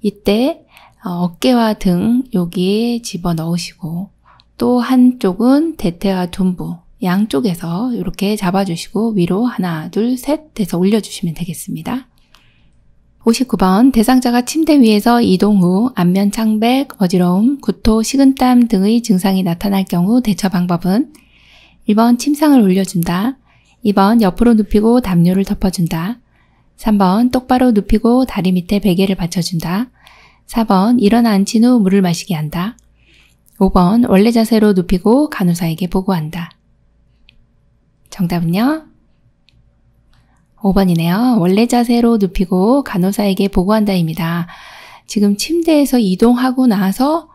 이때 어, 어깨와 등 여기에 집어넣으시고 또 한쪽은 대퇴와 둔부 양쪽에서 이렇게 잡아주시고 위로 하나 둘 셋돼서 올려주시면 되겠습니다. 59번 대상자가 침대 위에서 이동 후 안면 창백, 어지러움, 구토, 식은땀 등의 증상이 나타날 경우 대처 방법은 1번 침상을 올려준다. 2번 옆으로 눕히고 담요를 덮어준다. 3번 똑바로 눕히고 다리 밑에 베개를 받쳐준다. 4번 일어나 앉힌 후 물을 마시게 한다. 5번 원래 자세로 눕히고 간호사에게 보고한다. 정답은요? 5번이네요. 원래 자세로 눕히고 간호사에게 보고한다입니다. 지금 침대에서 이동하고 나서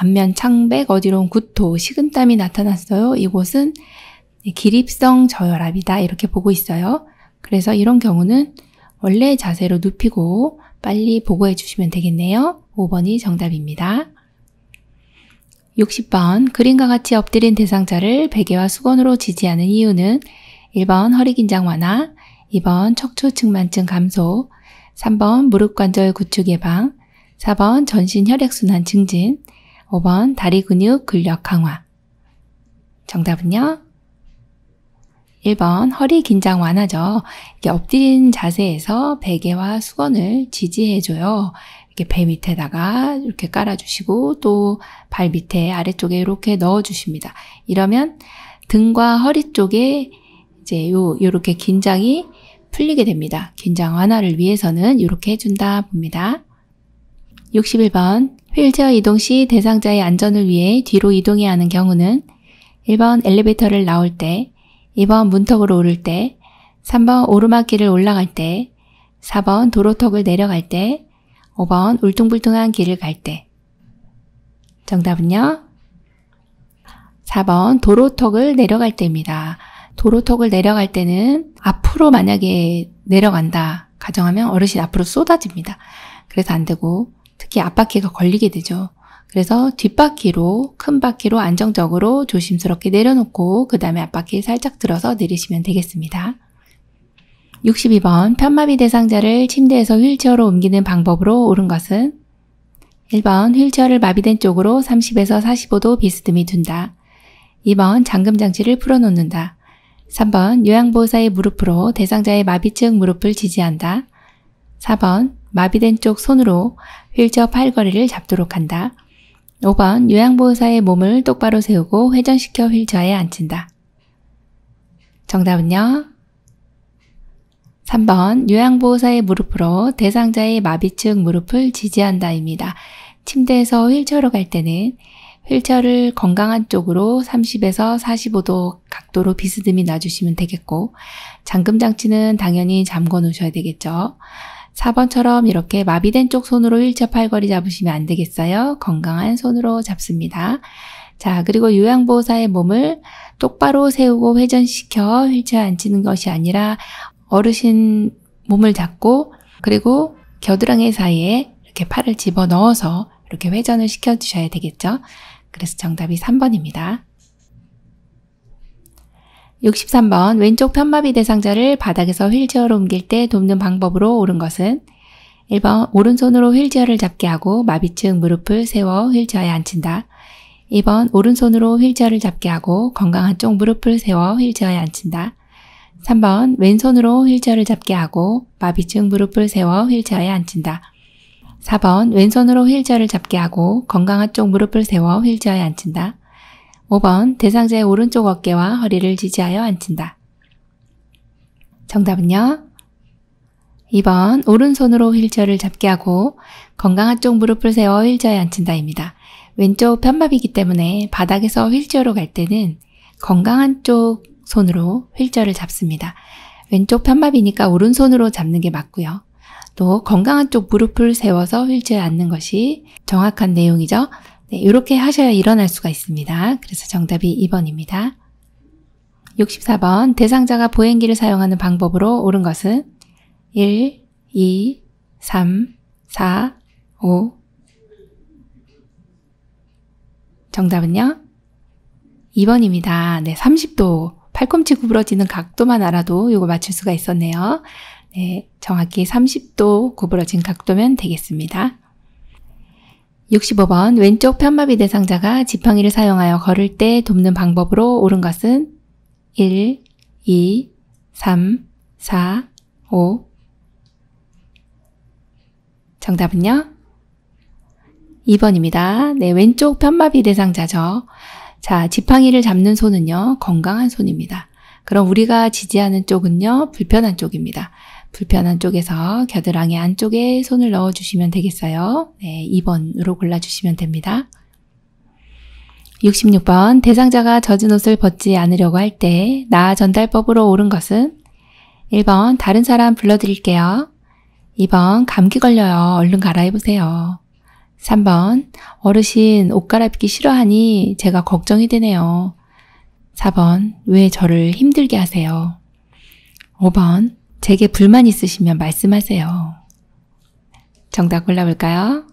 안면 창백 어지러운 구토, 식은땀이 나타났어요. 이곳은 기립성 저혈압이다. 이렇게 보고 있어요. 그래서 이런 경우는 원래 자세로 눕히고 빨리 보고해 주시면 되겠네요. 5번이 정답입니다. 60번 그림과 같이 엎드린 대상자를 베개와 수건으로 지지하는 이유는 1번 허리 긴장 완화, 2번 척추측만증 감소, 3번 무릎관절 구축 예방, 4번 전신 혈액순환 증진, 5번 다리 근육 근력 강화. 정답은요? 1번 허리 긴장 완화죠. 이게 엎드린 자세에서 베개와 수건을 지지해줘요. 이렇게 배 밑에다가 이렇게 깔아주시고 또 발 밑에 아래쪽에 이렇게 넣어주십니다. 이러면 등과 허리 쪽에 이제 요, 요렇게 긴장이 풀리게 됩니다. 긴장 완화를 위해서는 이렇게 해준다 봅니다. 61번 휠체어 이동 시 대상자의 안전을 위해 뒤로 이동해야 하는 경우는 1번 엘리베이터를 나올 때 2번 문턱으로 오를 때 3번 오르막길을 올라갈 때 4번 도로턱을 내려갈 때 5번 울퉁불퉁한 길을 갈 때 정답은요? 4번 도로턱을 내려갈 때입니다. 도로턱을 내려갈 때는 앞으로 만약에 내려간다 가정하면 어르신 앞으로 쏟아집니다. 그래서 안 되고 특히 앞바퀴가 걸리게 되죠. 그래서 뒷바퀴로 큰 바퀴로 안정적으로 조심스럽게 내려놓고 그 다음에 앞바퀴 살짝 들어서 내리시면 되겠습니다. 62번 편마비 대상자를 침대에서 휠체어로 옮기는 방법으로 옳은 것은 1번 휠체어를 마비된 쪽으로 30에서 45도 비스듬히 둔다. 2번 잠금 장치를 풀어놓는다. 3번 요양보호사의 무릎으로 대상자의 마비층 무릎을 지지한다. 4번 마비된 쪽 손으로 휠체어 팔걸이를 잡도록 한다. 5번 요양보호사의 몸을 똑바로 세우고 회전시켜 휠체어에 앉힌다. 정답은요? 3번 요양보호사의 무릎으로 대상자의 마비층 무릎을 지지한다입니다. 침대에서 휠체어로 갈 때는 휠체어를 건강한 쪽으로 30에서 45도 각도로 비스듬히 놔주시면 되겠고 잠금장치는 당연히 잠궈 놓으셔야 되겠죠. 4번처럼 이렇게 마비된 쪽 손으로 휠체어 팔걸이 잡으시면 안 되겠어요. 건강한 손으로 잡습니다. 자, 그리고 요양보호사의 몸을 똑바로 세우고 회전시켜 휠체어 앉히는 것이 아니라 어르신 몸을 잡고 그리고 겨드랑이 사이에 이렇게 팔을 집어 넣어서 이렇게 회전을 시켜 주셔야 되겠죠. 그래서 정답이 3번입니다. 63번 왼쪽 편마비 대상자를 바닥에서 휠체어로 옮길 때 돕는 방법으로 옳은 것은 1번 오른손으로 휠체어를 잡게 하고 마비층 무릎을 세워 휠체어에 앉힌다. 2번 오른손으로 휠체어를 잡게 하고 건강한 쪽 무릎을 세워 휠체어에 앉힌다. 3번 왼손으로 휠체어를 잡게 하고 마비층 무릎을 세워 휠체어에 앉힌다. 4번 왼손으로 휠체어를 잡게 하고 건강한 쪽 무릎을 세워 휠체어에 앉힌다. 5번 대상자의 오른쪽 어깨와 허리를 지지하여 앉힌다. 정답은요? 2번 오른손으로 휠체어를 잡게 하고 건강한 쪽 무릎을 세워 휠체어에 앉힌다입니다. 왼쪽 편마비기 때문에 바닥에서 휠체어로 갈 때는 건강한 쪽 손으로 휠체어를 잡습니다. 왼쪽 편마비니까 오른손으로 잡는 게 맞고요. 또 건강한 쪽 무릎을 세워서 휠체어에 앉는 것이 정확한 내용이죠. 네, 이렇게 하셔야 일어날 수가 있습니다. 그래서 정답이 2번입니다. 64번 대상자가 보행기를 사용하는 방법으로 옳은 것은 1, 2, 3, 4, 5 정답은요? 2번입니다. 네, 30도 팔꿈치 구부러지는 각도만 알아도 이거 맞출 수가 있었네요. 네, 정확히 30도 구부러진 각도면 되겠습니다. 65번 왼쪽 편마비 대상자가 지팡이를 사용하여 걸을 때 돕는 방법으로 오른 것은 1, 2, 3, 4, 5 정답은요? 2번입니다. 네, 왼쪽 편마비 대상자죠. 자, 지팡이를 잡는 손은요, 건강한 손입니다. 그럼 우리가 지지하는 쪽은요, 불편한 쪽입니다. 불편한 쪽에서 겨드랑이 안쪽에 손을 넣어주시면 되겠어요. 네, 2번으로 골라주시면 됩니다. 66번 대상자가 젖은 옷을 벗지 않으려고 할 때 나 전달법으로 옳은 것은 1번 다른 사람 불러드릴게요. 2번 감기 걸려요. 얼른 갈아입으세요. 3번 어르신 옷 갈아입기 싫어하니 제가 걱정이 되네요. 4번 왜 저를 힘들게 하세요. 5번 제게 불만 있으시면 말씀하세요. 정답 골라볼까요?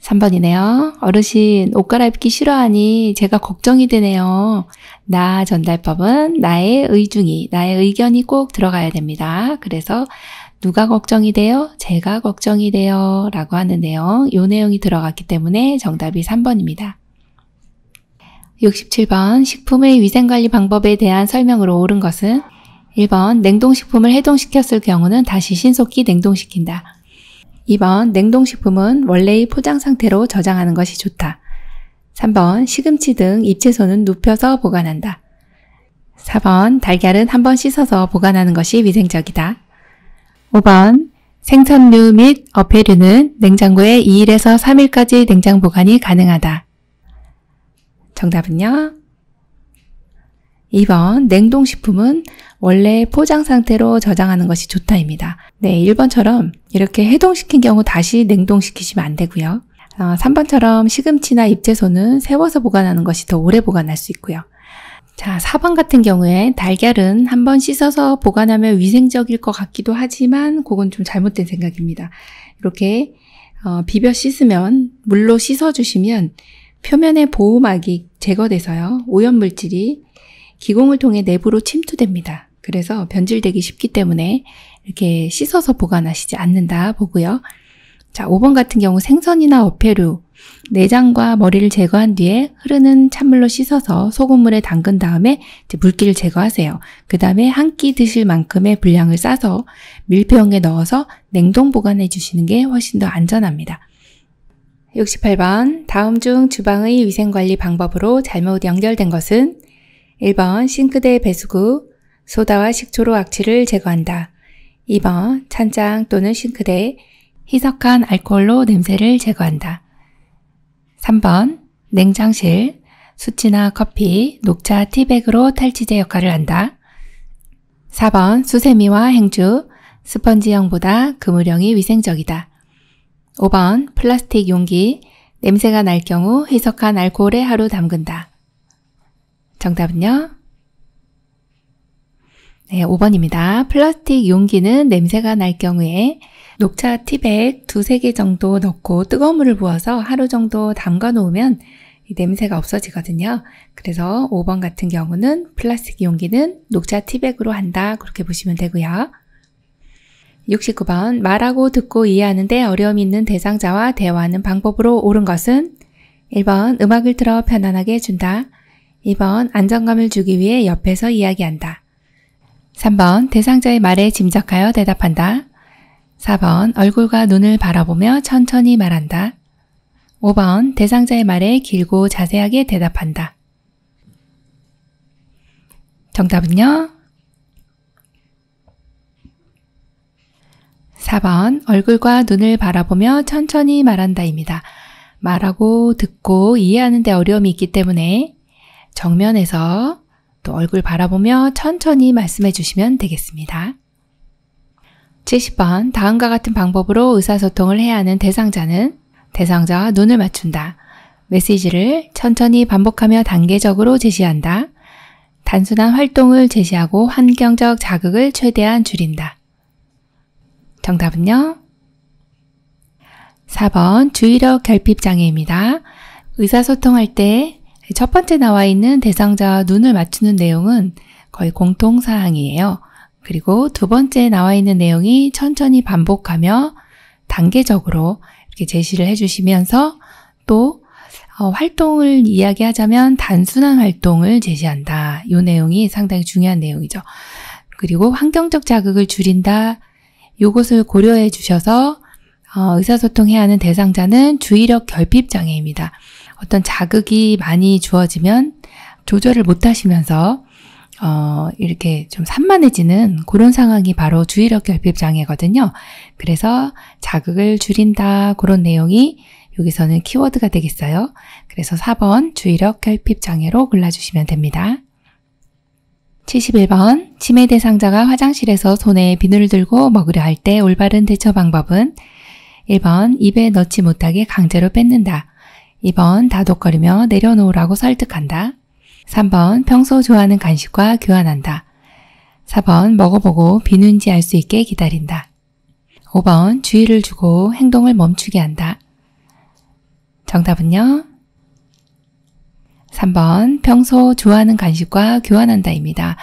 3번이네요. 어르신, 옷 갈아입기 싫어하니 제가 걱정이 되네요. 나 전달법은 나의 의중이, 나의 의견이 꼭 들어가야 됩니다. 그래서 누가 걱정이 돼요? 제가 걱정이 돼요. 라고 하는 내용, 요 내용이 들어갔기 때문에 정답이 3번입니다. 67번 식품의 위생관리 방법에 대한 설명으로 옳은 것은 1번 냉동식품을 해동시켰을 경우는 다시 신속히 냉동시킨다. 2번 냉동식품은 원래의 포장 상태로 저장하는 것이 좋다. 3번 시금치 등입체소는 눕혀서 보관한다. 4번 달걀은 한번 씻어서 보관하는 것이 위생적이다. 5번 생선류 및 어패류는 냉장고에 2일에서 3일까지 냉장 보관이 가능하다. 정답은요? 2번 냉동식품은 원래 포장 상태로 저장하는 것이 좋다입니다. 네, 1번처럼 이렇게 해동시킨 경우 다시 냉동시키시면 안 되고요. 어, 3번처럼 시금치나 잎채소는 세워서 보관하는 것이 더 오래 보관할 수 있고요. 자, 4번 같은 경우에 달걀은 한번 씻어서 보관하면 위생적일 것 같기도 하지만 그건 좀 잘못된 생각입니다. 이렇게 어, 비벼 씻으면 물로 씻어주시면 표면에 보호막이 제거돼서요. 오염물질이 기공을 통해 내부로 침투됩니다. 그래서 변질되기 쉽기 때문에 이렇게 씻어서 보관하시지 않는다 보고요. 자, 5번 같은 경우 생선이나 어패류, 내장과 머리를 제거한 뒤에 흐르는 찬물로 씻어서 소금물에 담근 다음에 물기를 제거하세요. 그 다음에 한 끼 드실 만큼의 분량을 싸서 밀폐용에 넣어서 냉동 보관해 주시는 게 훨씬 더 안전합니다. 68번 다음 중 주방의 위생관리 방법으로 잘못 연결된 것은 1번 싱크대 배수구, 소다와 식초로 악취를 제거한다. 2번 찬장 또는 싱크대, 희석한 알코올로 냄새를 제거한다. 3번 냉장실, 수치나 커피, 녹차, 티백으로 탈취제 역할을 한다. 4번 수세미와 행주, 스펀지형보다 그물형이 위생적이다. 5번 플라스틱 용기, 냄새가 날 경우 희석한 알코올에 하루 담근다. 정답은요? 네, 5번입니다. 플라스틱 용기는 냄새가 날 경우에 녹차 티백 두세 개 정도 넣고 뜨거운 물을 부어서 하루 정도 담가 놓으면 냄새가 없어지거든요. 그래서 5번 같은 경우는 플라스틱 용기는 녹차 티백으로 한다. 그렇게 보시면 되고요. 69번 말하고 듣고 이해하는데 어려움이 있는 대상자와 대화하는 방법으로 옳은 것은 1번 음악을 틀어 편안하게 해준다. 2번 안정감을 주기 위해 옆에서 이야기한다. 3번 대상자의 말에 짐작하여 대답한다. 4번 얼굴과 눈을 바라보며 천천히 말한다. 5번 대상자의 말에 길고 자세하게 대답한다. 정답은요? 4번 얼굴과 눈을 바라보며 천천히 말한다입니다. 말하고 듣고 이해하는데 어려움이 있기 때문에 정면에서 또 얼굴 바라보며 천천히 말씀해 주시면 되겠습니다. 70번 다음과 같은 방법으로 의사소통을 해야 하는 대상자는 대상자와 눈을 맞춘다. 메시지를 천천히 반복하며 단계적으로 제시한다. 단순한 활동을 제시하고 환경적 자극을 최대한 줄인다. 정답은요? 4번 주의력 결핍 장애입니다. 의사소통할 때 네, 첫 번째 나와 있는 대상자와 눈을 맞추는 내용은 거의 공통사항이에요. 그리고 두 번째 나와 있는 내용이 천천히 반복하며 단계적으로 이렇게 제시를 해주시면서 또 어, 활동을 이야기하자면 단순한 활동을 제시한다. 이 내용이 상당히 중요한 내용이죠. 그리고 환경적 자극을 줄인다. 이것을 고려해 주셔서 어, 의사소통해야 하는 대상자는 주의력 결핍 장애입니다. 어떤 자극이 많이 주어지면 조절을 못 하시면서 어, 이렇게 좀 산만해지는 그런 상황이 바로 주의력 결핍 장애거든요. 그래서 자극을 줄인다 그런 내용이 여기서는 키워드가 되겠어요. 그래서 4번 주의력 결핍 장애로 골라주시면 됩니다. 71번 치매 대상자가 화장실에서 손에 비누를 들고 먹으려 할 때 올바른 대처 방법은 1번 입에 넣지 못하게 강제로 뺏는다. 2번 다독거리며 내려놓으라고 설득한다. 3번 평소 좋아하는 간식과 교환한다. 4번 먹어보고 비는지 알 수 있게 기다린다. 5번 주의를 주고 행동을 멈추게 한다. 정답은요? 3번 평소 좋아하는 간식과 교환한다입니다.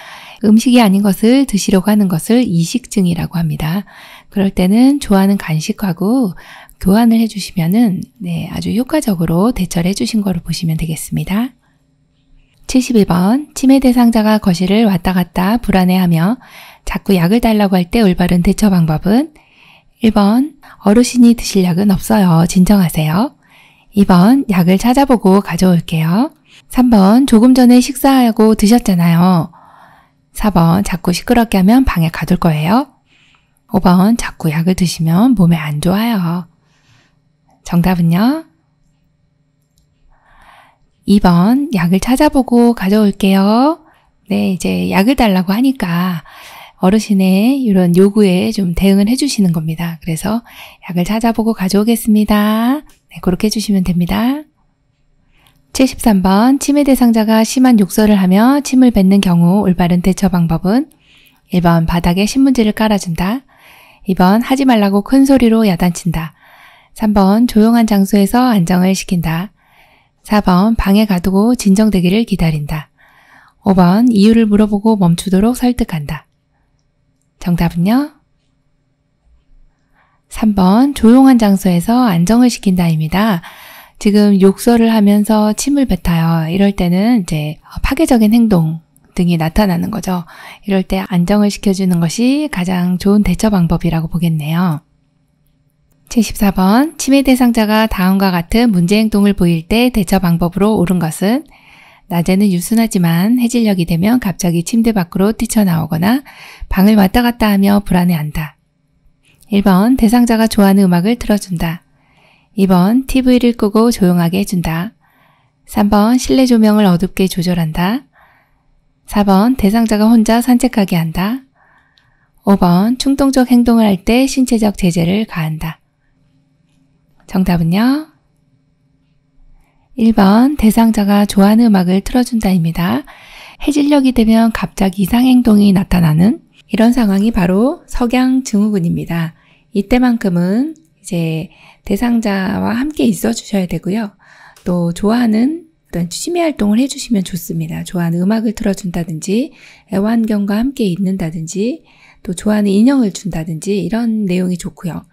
음식이 아닌 것을 드시려고 하는 것을 이식증이라고 합니다. 그럴 때는 좋아하는 간식하고 교환을 해주시면은 네, 아주 효과적으로 대처를 해주신 거로 보시면 되겠습니다. 71번 치매 대상자가 거실을 왔다 갔다 불안해하며 자꾸 약을 달라고 할 때 올바른 대처 방법은 1번 어르신이 드실 약은 없어요. 진정하세요. 2번 약을 찾아보고 가져올게요. 3번 조금 전에 식사하고 드셨잖아요. 4번 자꾸 시끄럽게 하면 방에 가둘 거예요. 5번 자꾸 약을 드시면 몸에 안 좋아요. 정답은요? 2번 약을 찾아보고 가져올게요. 네, 이제 약을 달라고 하니까 어르신의 이런 요구에 좀 대응을 해주시는 겁니다. 그래서 약을 찾아보고 가져오겠습니다. 네, 그렇게 해주시면 됩니다. 73번 치매 대상자가 심한 욕설을 하며 침을 뱉는 경우 올바른 대처 방법은 1번 바닥에 신문지를 깔아준다. 2번 하지 말라고 큰 소리로 야단친다. 3번 조용한 장소에서 안정을 시킨다. 4번 방에 가두고 진정되기를 기다린다. 5번 이유를 물어보고 멈추도록 설득한다. 정답은요? 3번 조용한 장소에서 안정을 시킨다입니다. 지금 욕설을 하면서 침을 뱉어요. 이럴 때는 이제 파괴적인 행동 등이 나타나는 거죠. 이럴 때 안정을 시켜주는 것이 가장 좋은 대처 방법이라고 보겠네요. 74번 치매 대상자가 다음과 같은 문제 행동을 보일 때 대처 방법으로 옳은 것은 낮에는 유순하지만 해질녘이 되면 갑자기 침대 밖으로 뛰쳐나오거나 방을 왔다 갔다 하며 불안해한다. 1번 대상자가 좋아하는 음악을 틀어준다. 2번 TV를 끄고 조용하게 해준다. 3번 실내 조명을 어둡게 조절한다. 4번 대상자가 혼자 산책하게 한다. 5번 충동적 행동을 할 때 신체적 제재를 가한다. 정답은요? 1번 대상자가 좋아하는 음악을 틀어준다입니다. 해질녘이 되면 갑자기 이상행동이 나타나는 이런 상황이 바로 석양 증후군입니다. 이때만큼은 이제 대상자와 함께 있어 주셔야 되고요. 또 좋아하는 어떤 취미 활동을 해주시면 좋습니다. 좋아하는 음악을 틀어준다든지 애완견과 함께 있는다든지 또 좋아하는 인형을 준다든지 이런 내용이 좋고요.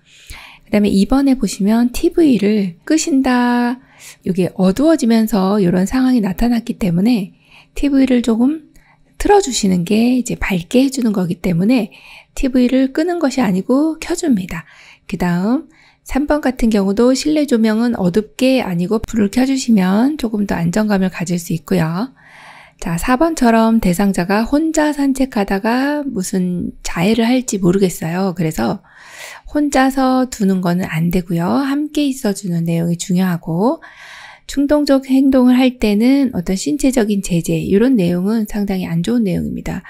그 다음에 2번에 보시면 TV를 끄신다. 이게 어두워지면서 이런 상황이 나타났기 때문에 TV를 조금 틀어주시는 게 이제 밝게 해주는 거기 때문에 TV를 끄는 것이 아니고 켜줍니다. 그 다음 3번 같은 경우도 실내 조명은 어둡게 아니고 불을 켜주시면 조금 더 안정감을 가질 수 있고요. 자, 4번처럼 대상자가 혼자 산책하다가 무슨 자해를 할지 모르겠어요. 그래서 혼자서 두는 거는 안 되고요. 함께 있어주는 내용이 중요하고 충동적 행동을 할 때는 어떤 신체적인 제재 이런 내용은 상당히 안 좋은 내용입니다.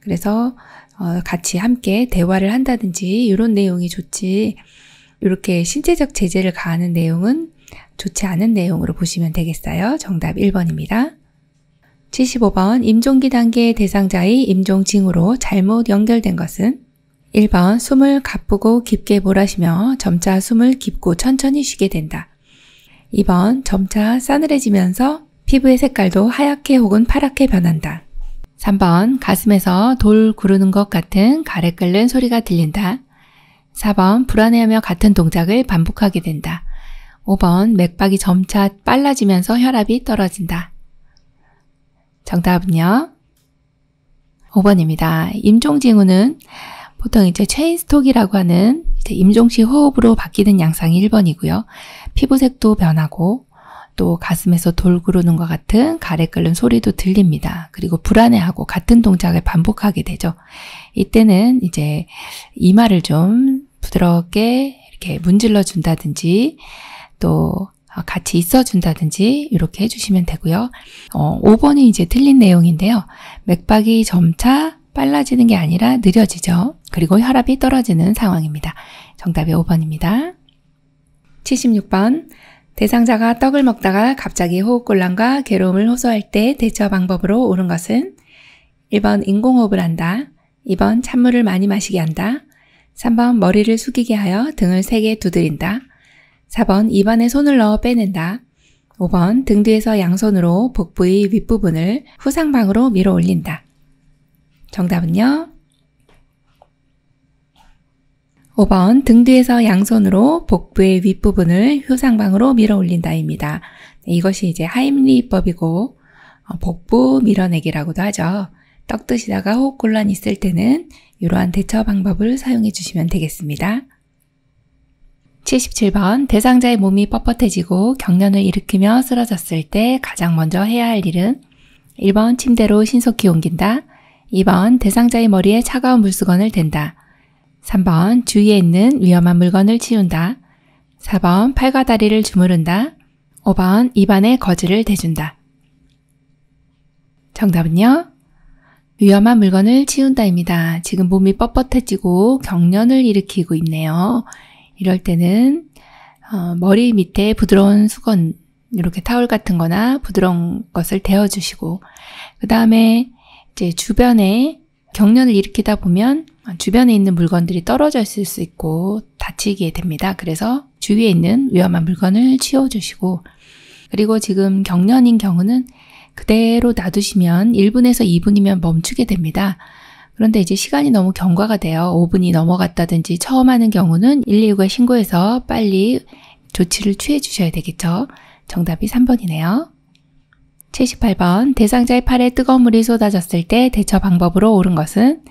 그래서 어, 같이 함께 대화를 한다든지 이런 내용이 좋지 이렇게 신체적 제재를 가하는 내용은 좋지 않은 내용으로 보시면 되겠어요. 정답 1번입니다. 75번 임종기 단계 대상자의 임종 징후로 잘못 연결된 것은 1번 숨을 가쁘고 깊게 몰아쉬며 점차 숨을 깊고 천천히 쉬게 된다. 2번 점차 싸늘해지면서 피부의 색깔도 하얗게 혹은 파랗게 변한다. 3번 가슴에서 돌 구르는 것 같은 가래 끓는 소리가 들린다. 4번 불안해하며 같은 동작을 반복하게 된다. 5번 맥박이 점차 빨라지면서 혈압이 떨어진다. 정답은요? 5번입니다. 임종징후는 보통 이제 체인스톡이라고 하는 임종시 호흡으로 바뀌는 양상이 1번이고요. 피부색도 변하고 또 가슴에서 돌 구르는 것 같은 가래 끓는 소리도 들립니다. 그리고 불안해하고 같은 동작을 반복하게 되죠. 이때는 이제 이마를 좀 부드럽게 이렇게 문질러 준다든지 또 같이 있어준다든지 이렇게 해주시면 되고요. 어, 5번이 이제 틀린 내용인데요. 맥박이 점차 빨라지는 게 아니라 느려지죠. 그리고 혈압이 떨어지는 상황입니다. 정답이 5번입니다. 76번. 대상자가 떡을 먹다가 갑자기 호흡곤란과 괴로움을 호소할 때 대처 방법으로 옳은 것은 1번 인공호흡을 한다. 2번 찬물을 많이 마시게 한다. 3번 머리를 숙이게 하여 등을 세게 두드린다. 4번 입안에 손을 넣어 빼낸다. 5번 등 뒤에서 양손으로 복부의 윗부분을 후상방으로 밀어 올린다. 정답은요? 5번 등 뒤에서 양손으로 복부의 윗부분을 효상방으로 밀어 올린다입니다. 네, 이것이 이제 하임리법이고 어, 복부 밀어내기라고도 하죠. 떡 드시다가 호흡곤란 있을 때는 이러한 대처 방법을 사용해 주시면 되겠습니다. 77번 대상자의 몸이 뻣뻣해지고 경련을 일으키며 쓰러졌을 때 가장 먼저 해야 할 일은 1번 침대로 신속히 옮긴다 2번 대상자의 머리에 차가운 물수건을 댄다. 3번 주위에 있는 위험한 물건을 치운다. 4번 팔과 다리를 주무른다. 5번 입안에 거즈를 대준다. 정답은요? 위험한 물건을 치운다입니다. 지금 몸이 뻣뻣해지고 경련을 일으키고 있네요. 이럴 때는 어, 머리 밑에 부드러운 수건, 이렇게 타올 같은 거나 부드러운 것을 대어주시고그 다음에 이제 주변에 경련을 일으키다 보면 주변에 있는 물건들이 떨어져 있을 수 있고 다치게 됩니다. 그래서 주위에 있는 위험한 물건을 치워주시고 그리고 지금 경련인 경우는 그대로 놔두시면 1분에서 2분이면 멈추게 됩니다. 그런데 이제 시간이 너무 경과가 되어 5분이 넘어갔다든지 처음 하는 경우는 119에 신고해서 빨리 조치를 취해 주셔야 되겠죠. 정답이 3번이네요. 78번 대상자의 팔에 뜨거운 물이 쏟아졌을 때 대처 방법으로 옳은 것은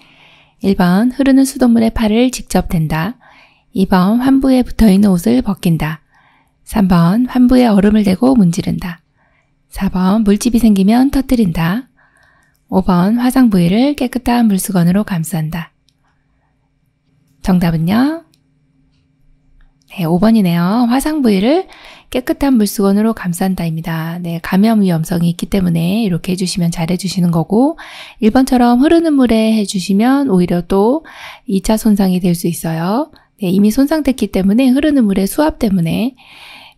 1번 흐르는 수돗물에 팔을 직접 댄다. 2번 환부에 붙어있는 옷을 벗긴다. 3번 환부에 얼음을 대고 문지른다. 4번 물집이 생기면 터뜨린다. 5번 화상 부위를 깨끗한 물수건으로 감싼다. 정답은요? 네, 5번이네요. 화상 부위를 깨끗한 물수건으로 감싼다입니다. 네, 감염 위험성이 있기 때문에 이렇게 해주시면 잘 해주시는 거고 1번처럼 흐르는 물에 해주시면 오히려 또 2차 손상이 될 수 있어요. 네, 이미 손상됐기 때문에 흐르는 물의 수압 때문에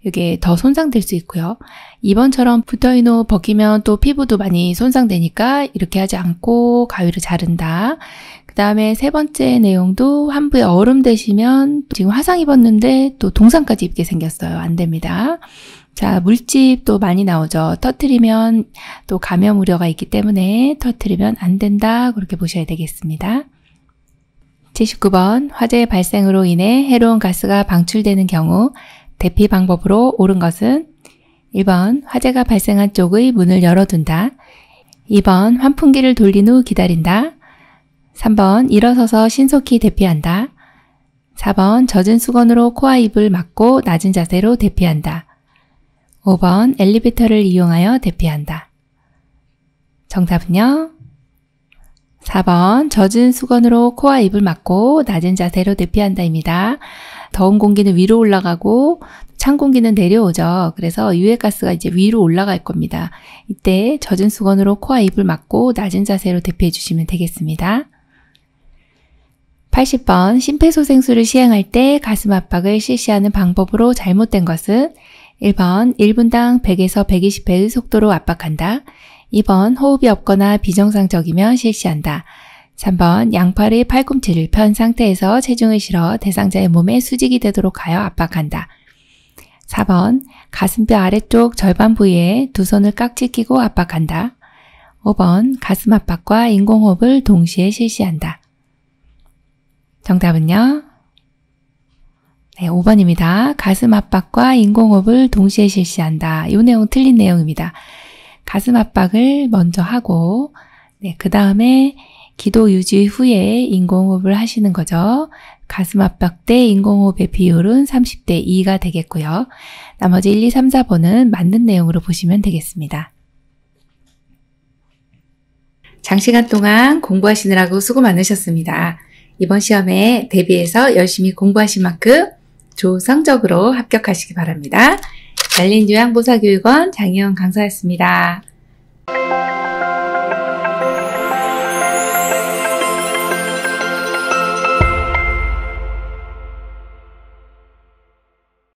이게 더 손상될 수 있고요. 2번처럼 붙어있는 옷 벗기면 또 피부도 많이 손상되니까 이렇게 하지 않고 가위로 자른다. 그 다음에 세 번째 내용도 환부에 얼음 되시면 지금 화상 입었는데 또 동상까지 입게 생겼어요. 안 됩니다. 자, 물집도 많이 나오죠. 터트리면 또 감염 우려가 있기 때문에 터트리면 안 된다. 그렇게 보셔야 되겠습니다. 79번 화재 발생으로 인해 해로운 가스가 방출되는 경우 대피 방법으로 옳은 것은 1번 화재가 발생한 쪽의 문을 열어둔다. 2번 환풍기를 돌린 후 기다린다. 3번 일어서서 신속히 대피한다. 4번 젖은 수건으로 코와 입을 막고 낮은 자세로 대피한다. 5번 엘리베이터를 이용하여 대피한다. 정답은요? 4번 젖은 수건으로 코와 입을 막고 낮은 자세로 대피한다입니다. 더운 공기는 위로 올라가고 찬 공기는 내려오죠. 그래서 유해가스가 이제 위로 올라갈 겁니다. 이때 젖은 수건으로 코와 입을 막고 낮은 자세로 대피해 주시면 되겠습니다. 80번 심폐소생술을 시행할 때 가슴 압박을 실시하는 방법으로 잘못된 것은 1번 1분당 100에서 120회의 속도로 압박한다. 2번 호흡이 없거나 비정상적이면 실시한다. 3번 양팔의 팔꿈치를 편 상태에서 체중을 실어 대상자의 몸에 수직이 되도록 하여 압박한다. 4번 가슴뼈 아래쪽 절반 부위에 두 손을 깍지 끼고 압박한다. 5번 가슴 압박과 인공호흡을 동시에 실시한다. 정답은요? 네, 5번입니다. 가슴 압박과 인공호흡을 동시에 실시한다. 이 내용 틀린 내용입니다. 가슴 압박을 먼저 하고, 네, 그 다음에 기도 유지 후에 인공호흡을 하시는 거죠. 가슴 압박 대 인공호흡의 비율은 30대 2가 되겠고요. 나머지 1, 2, 3, 4번은 맞는 내용으로 보시면 되겠습니다. 장시간 동안 공부하시느라고 수고 많으셨습니다. 이번 시험에 대비해서 열심히 공부하신 만큼 좋은 성적으로 합격하시기 바랍니다. 달린 요양보사교육원 장희원 강사였습니다.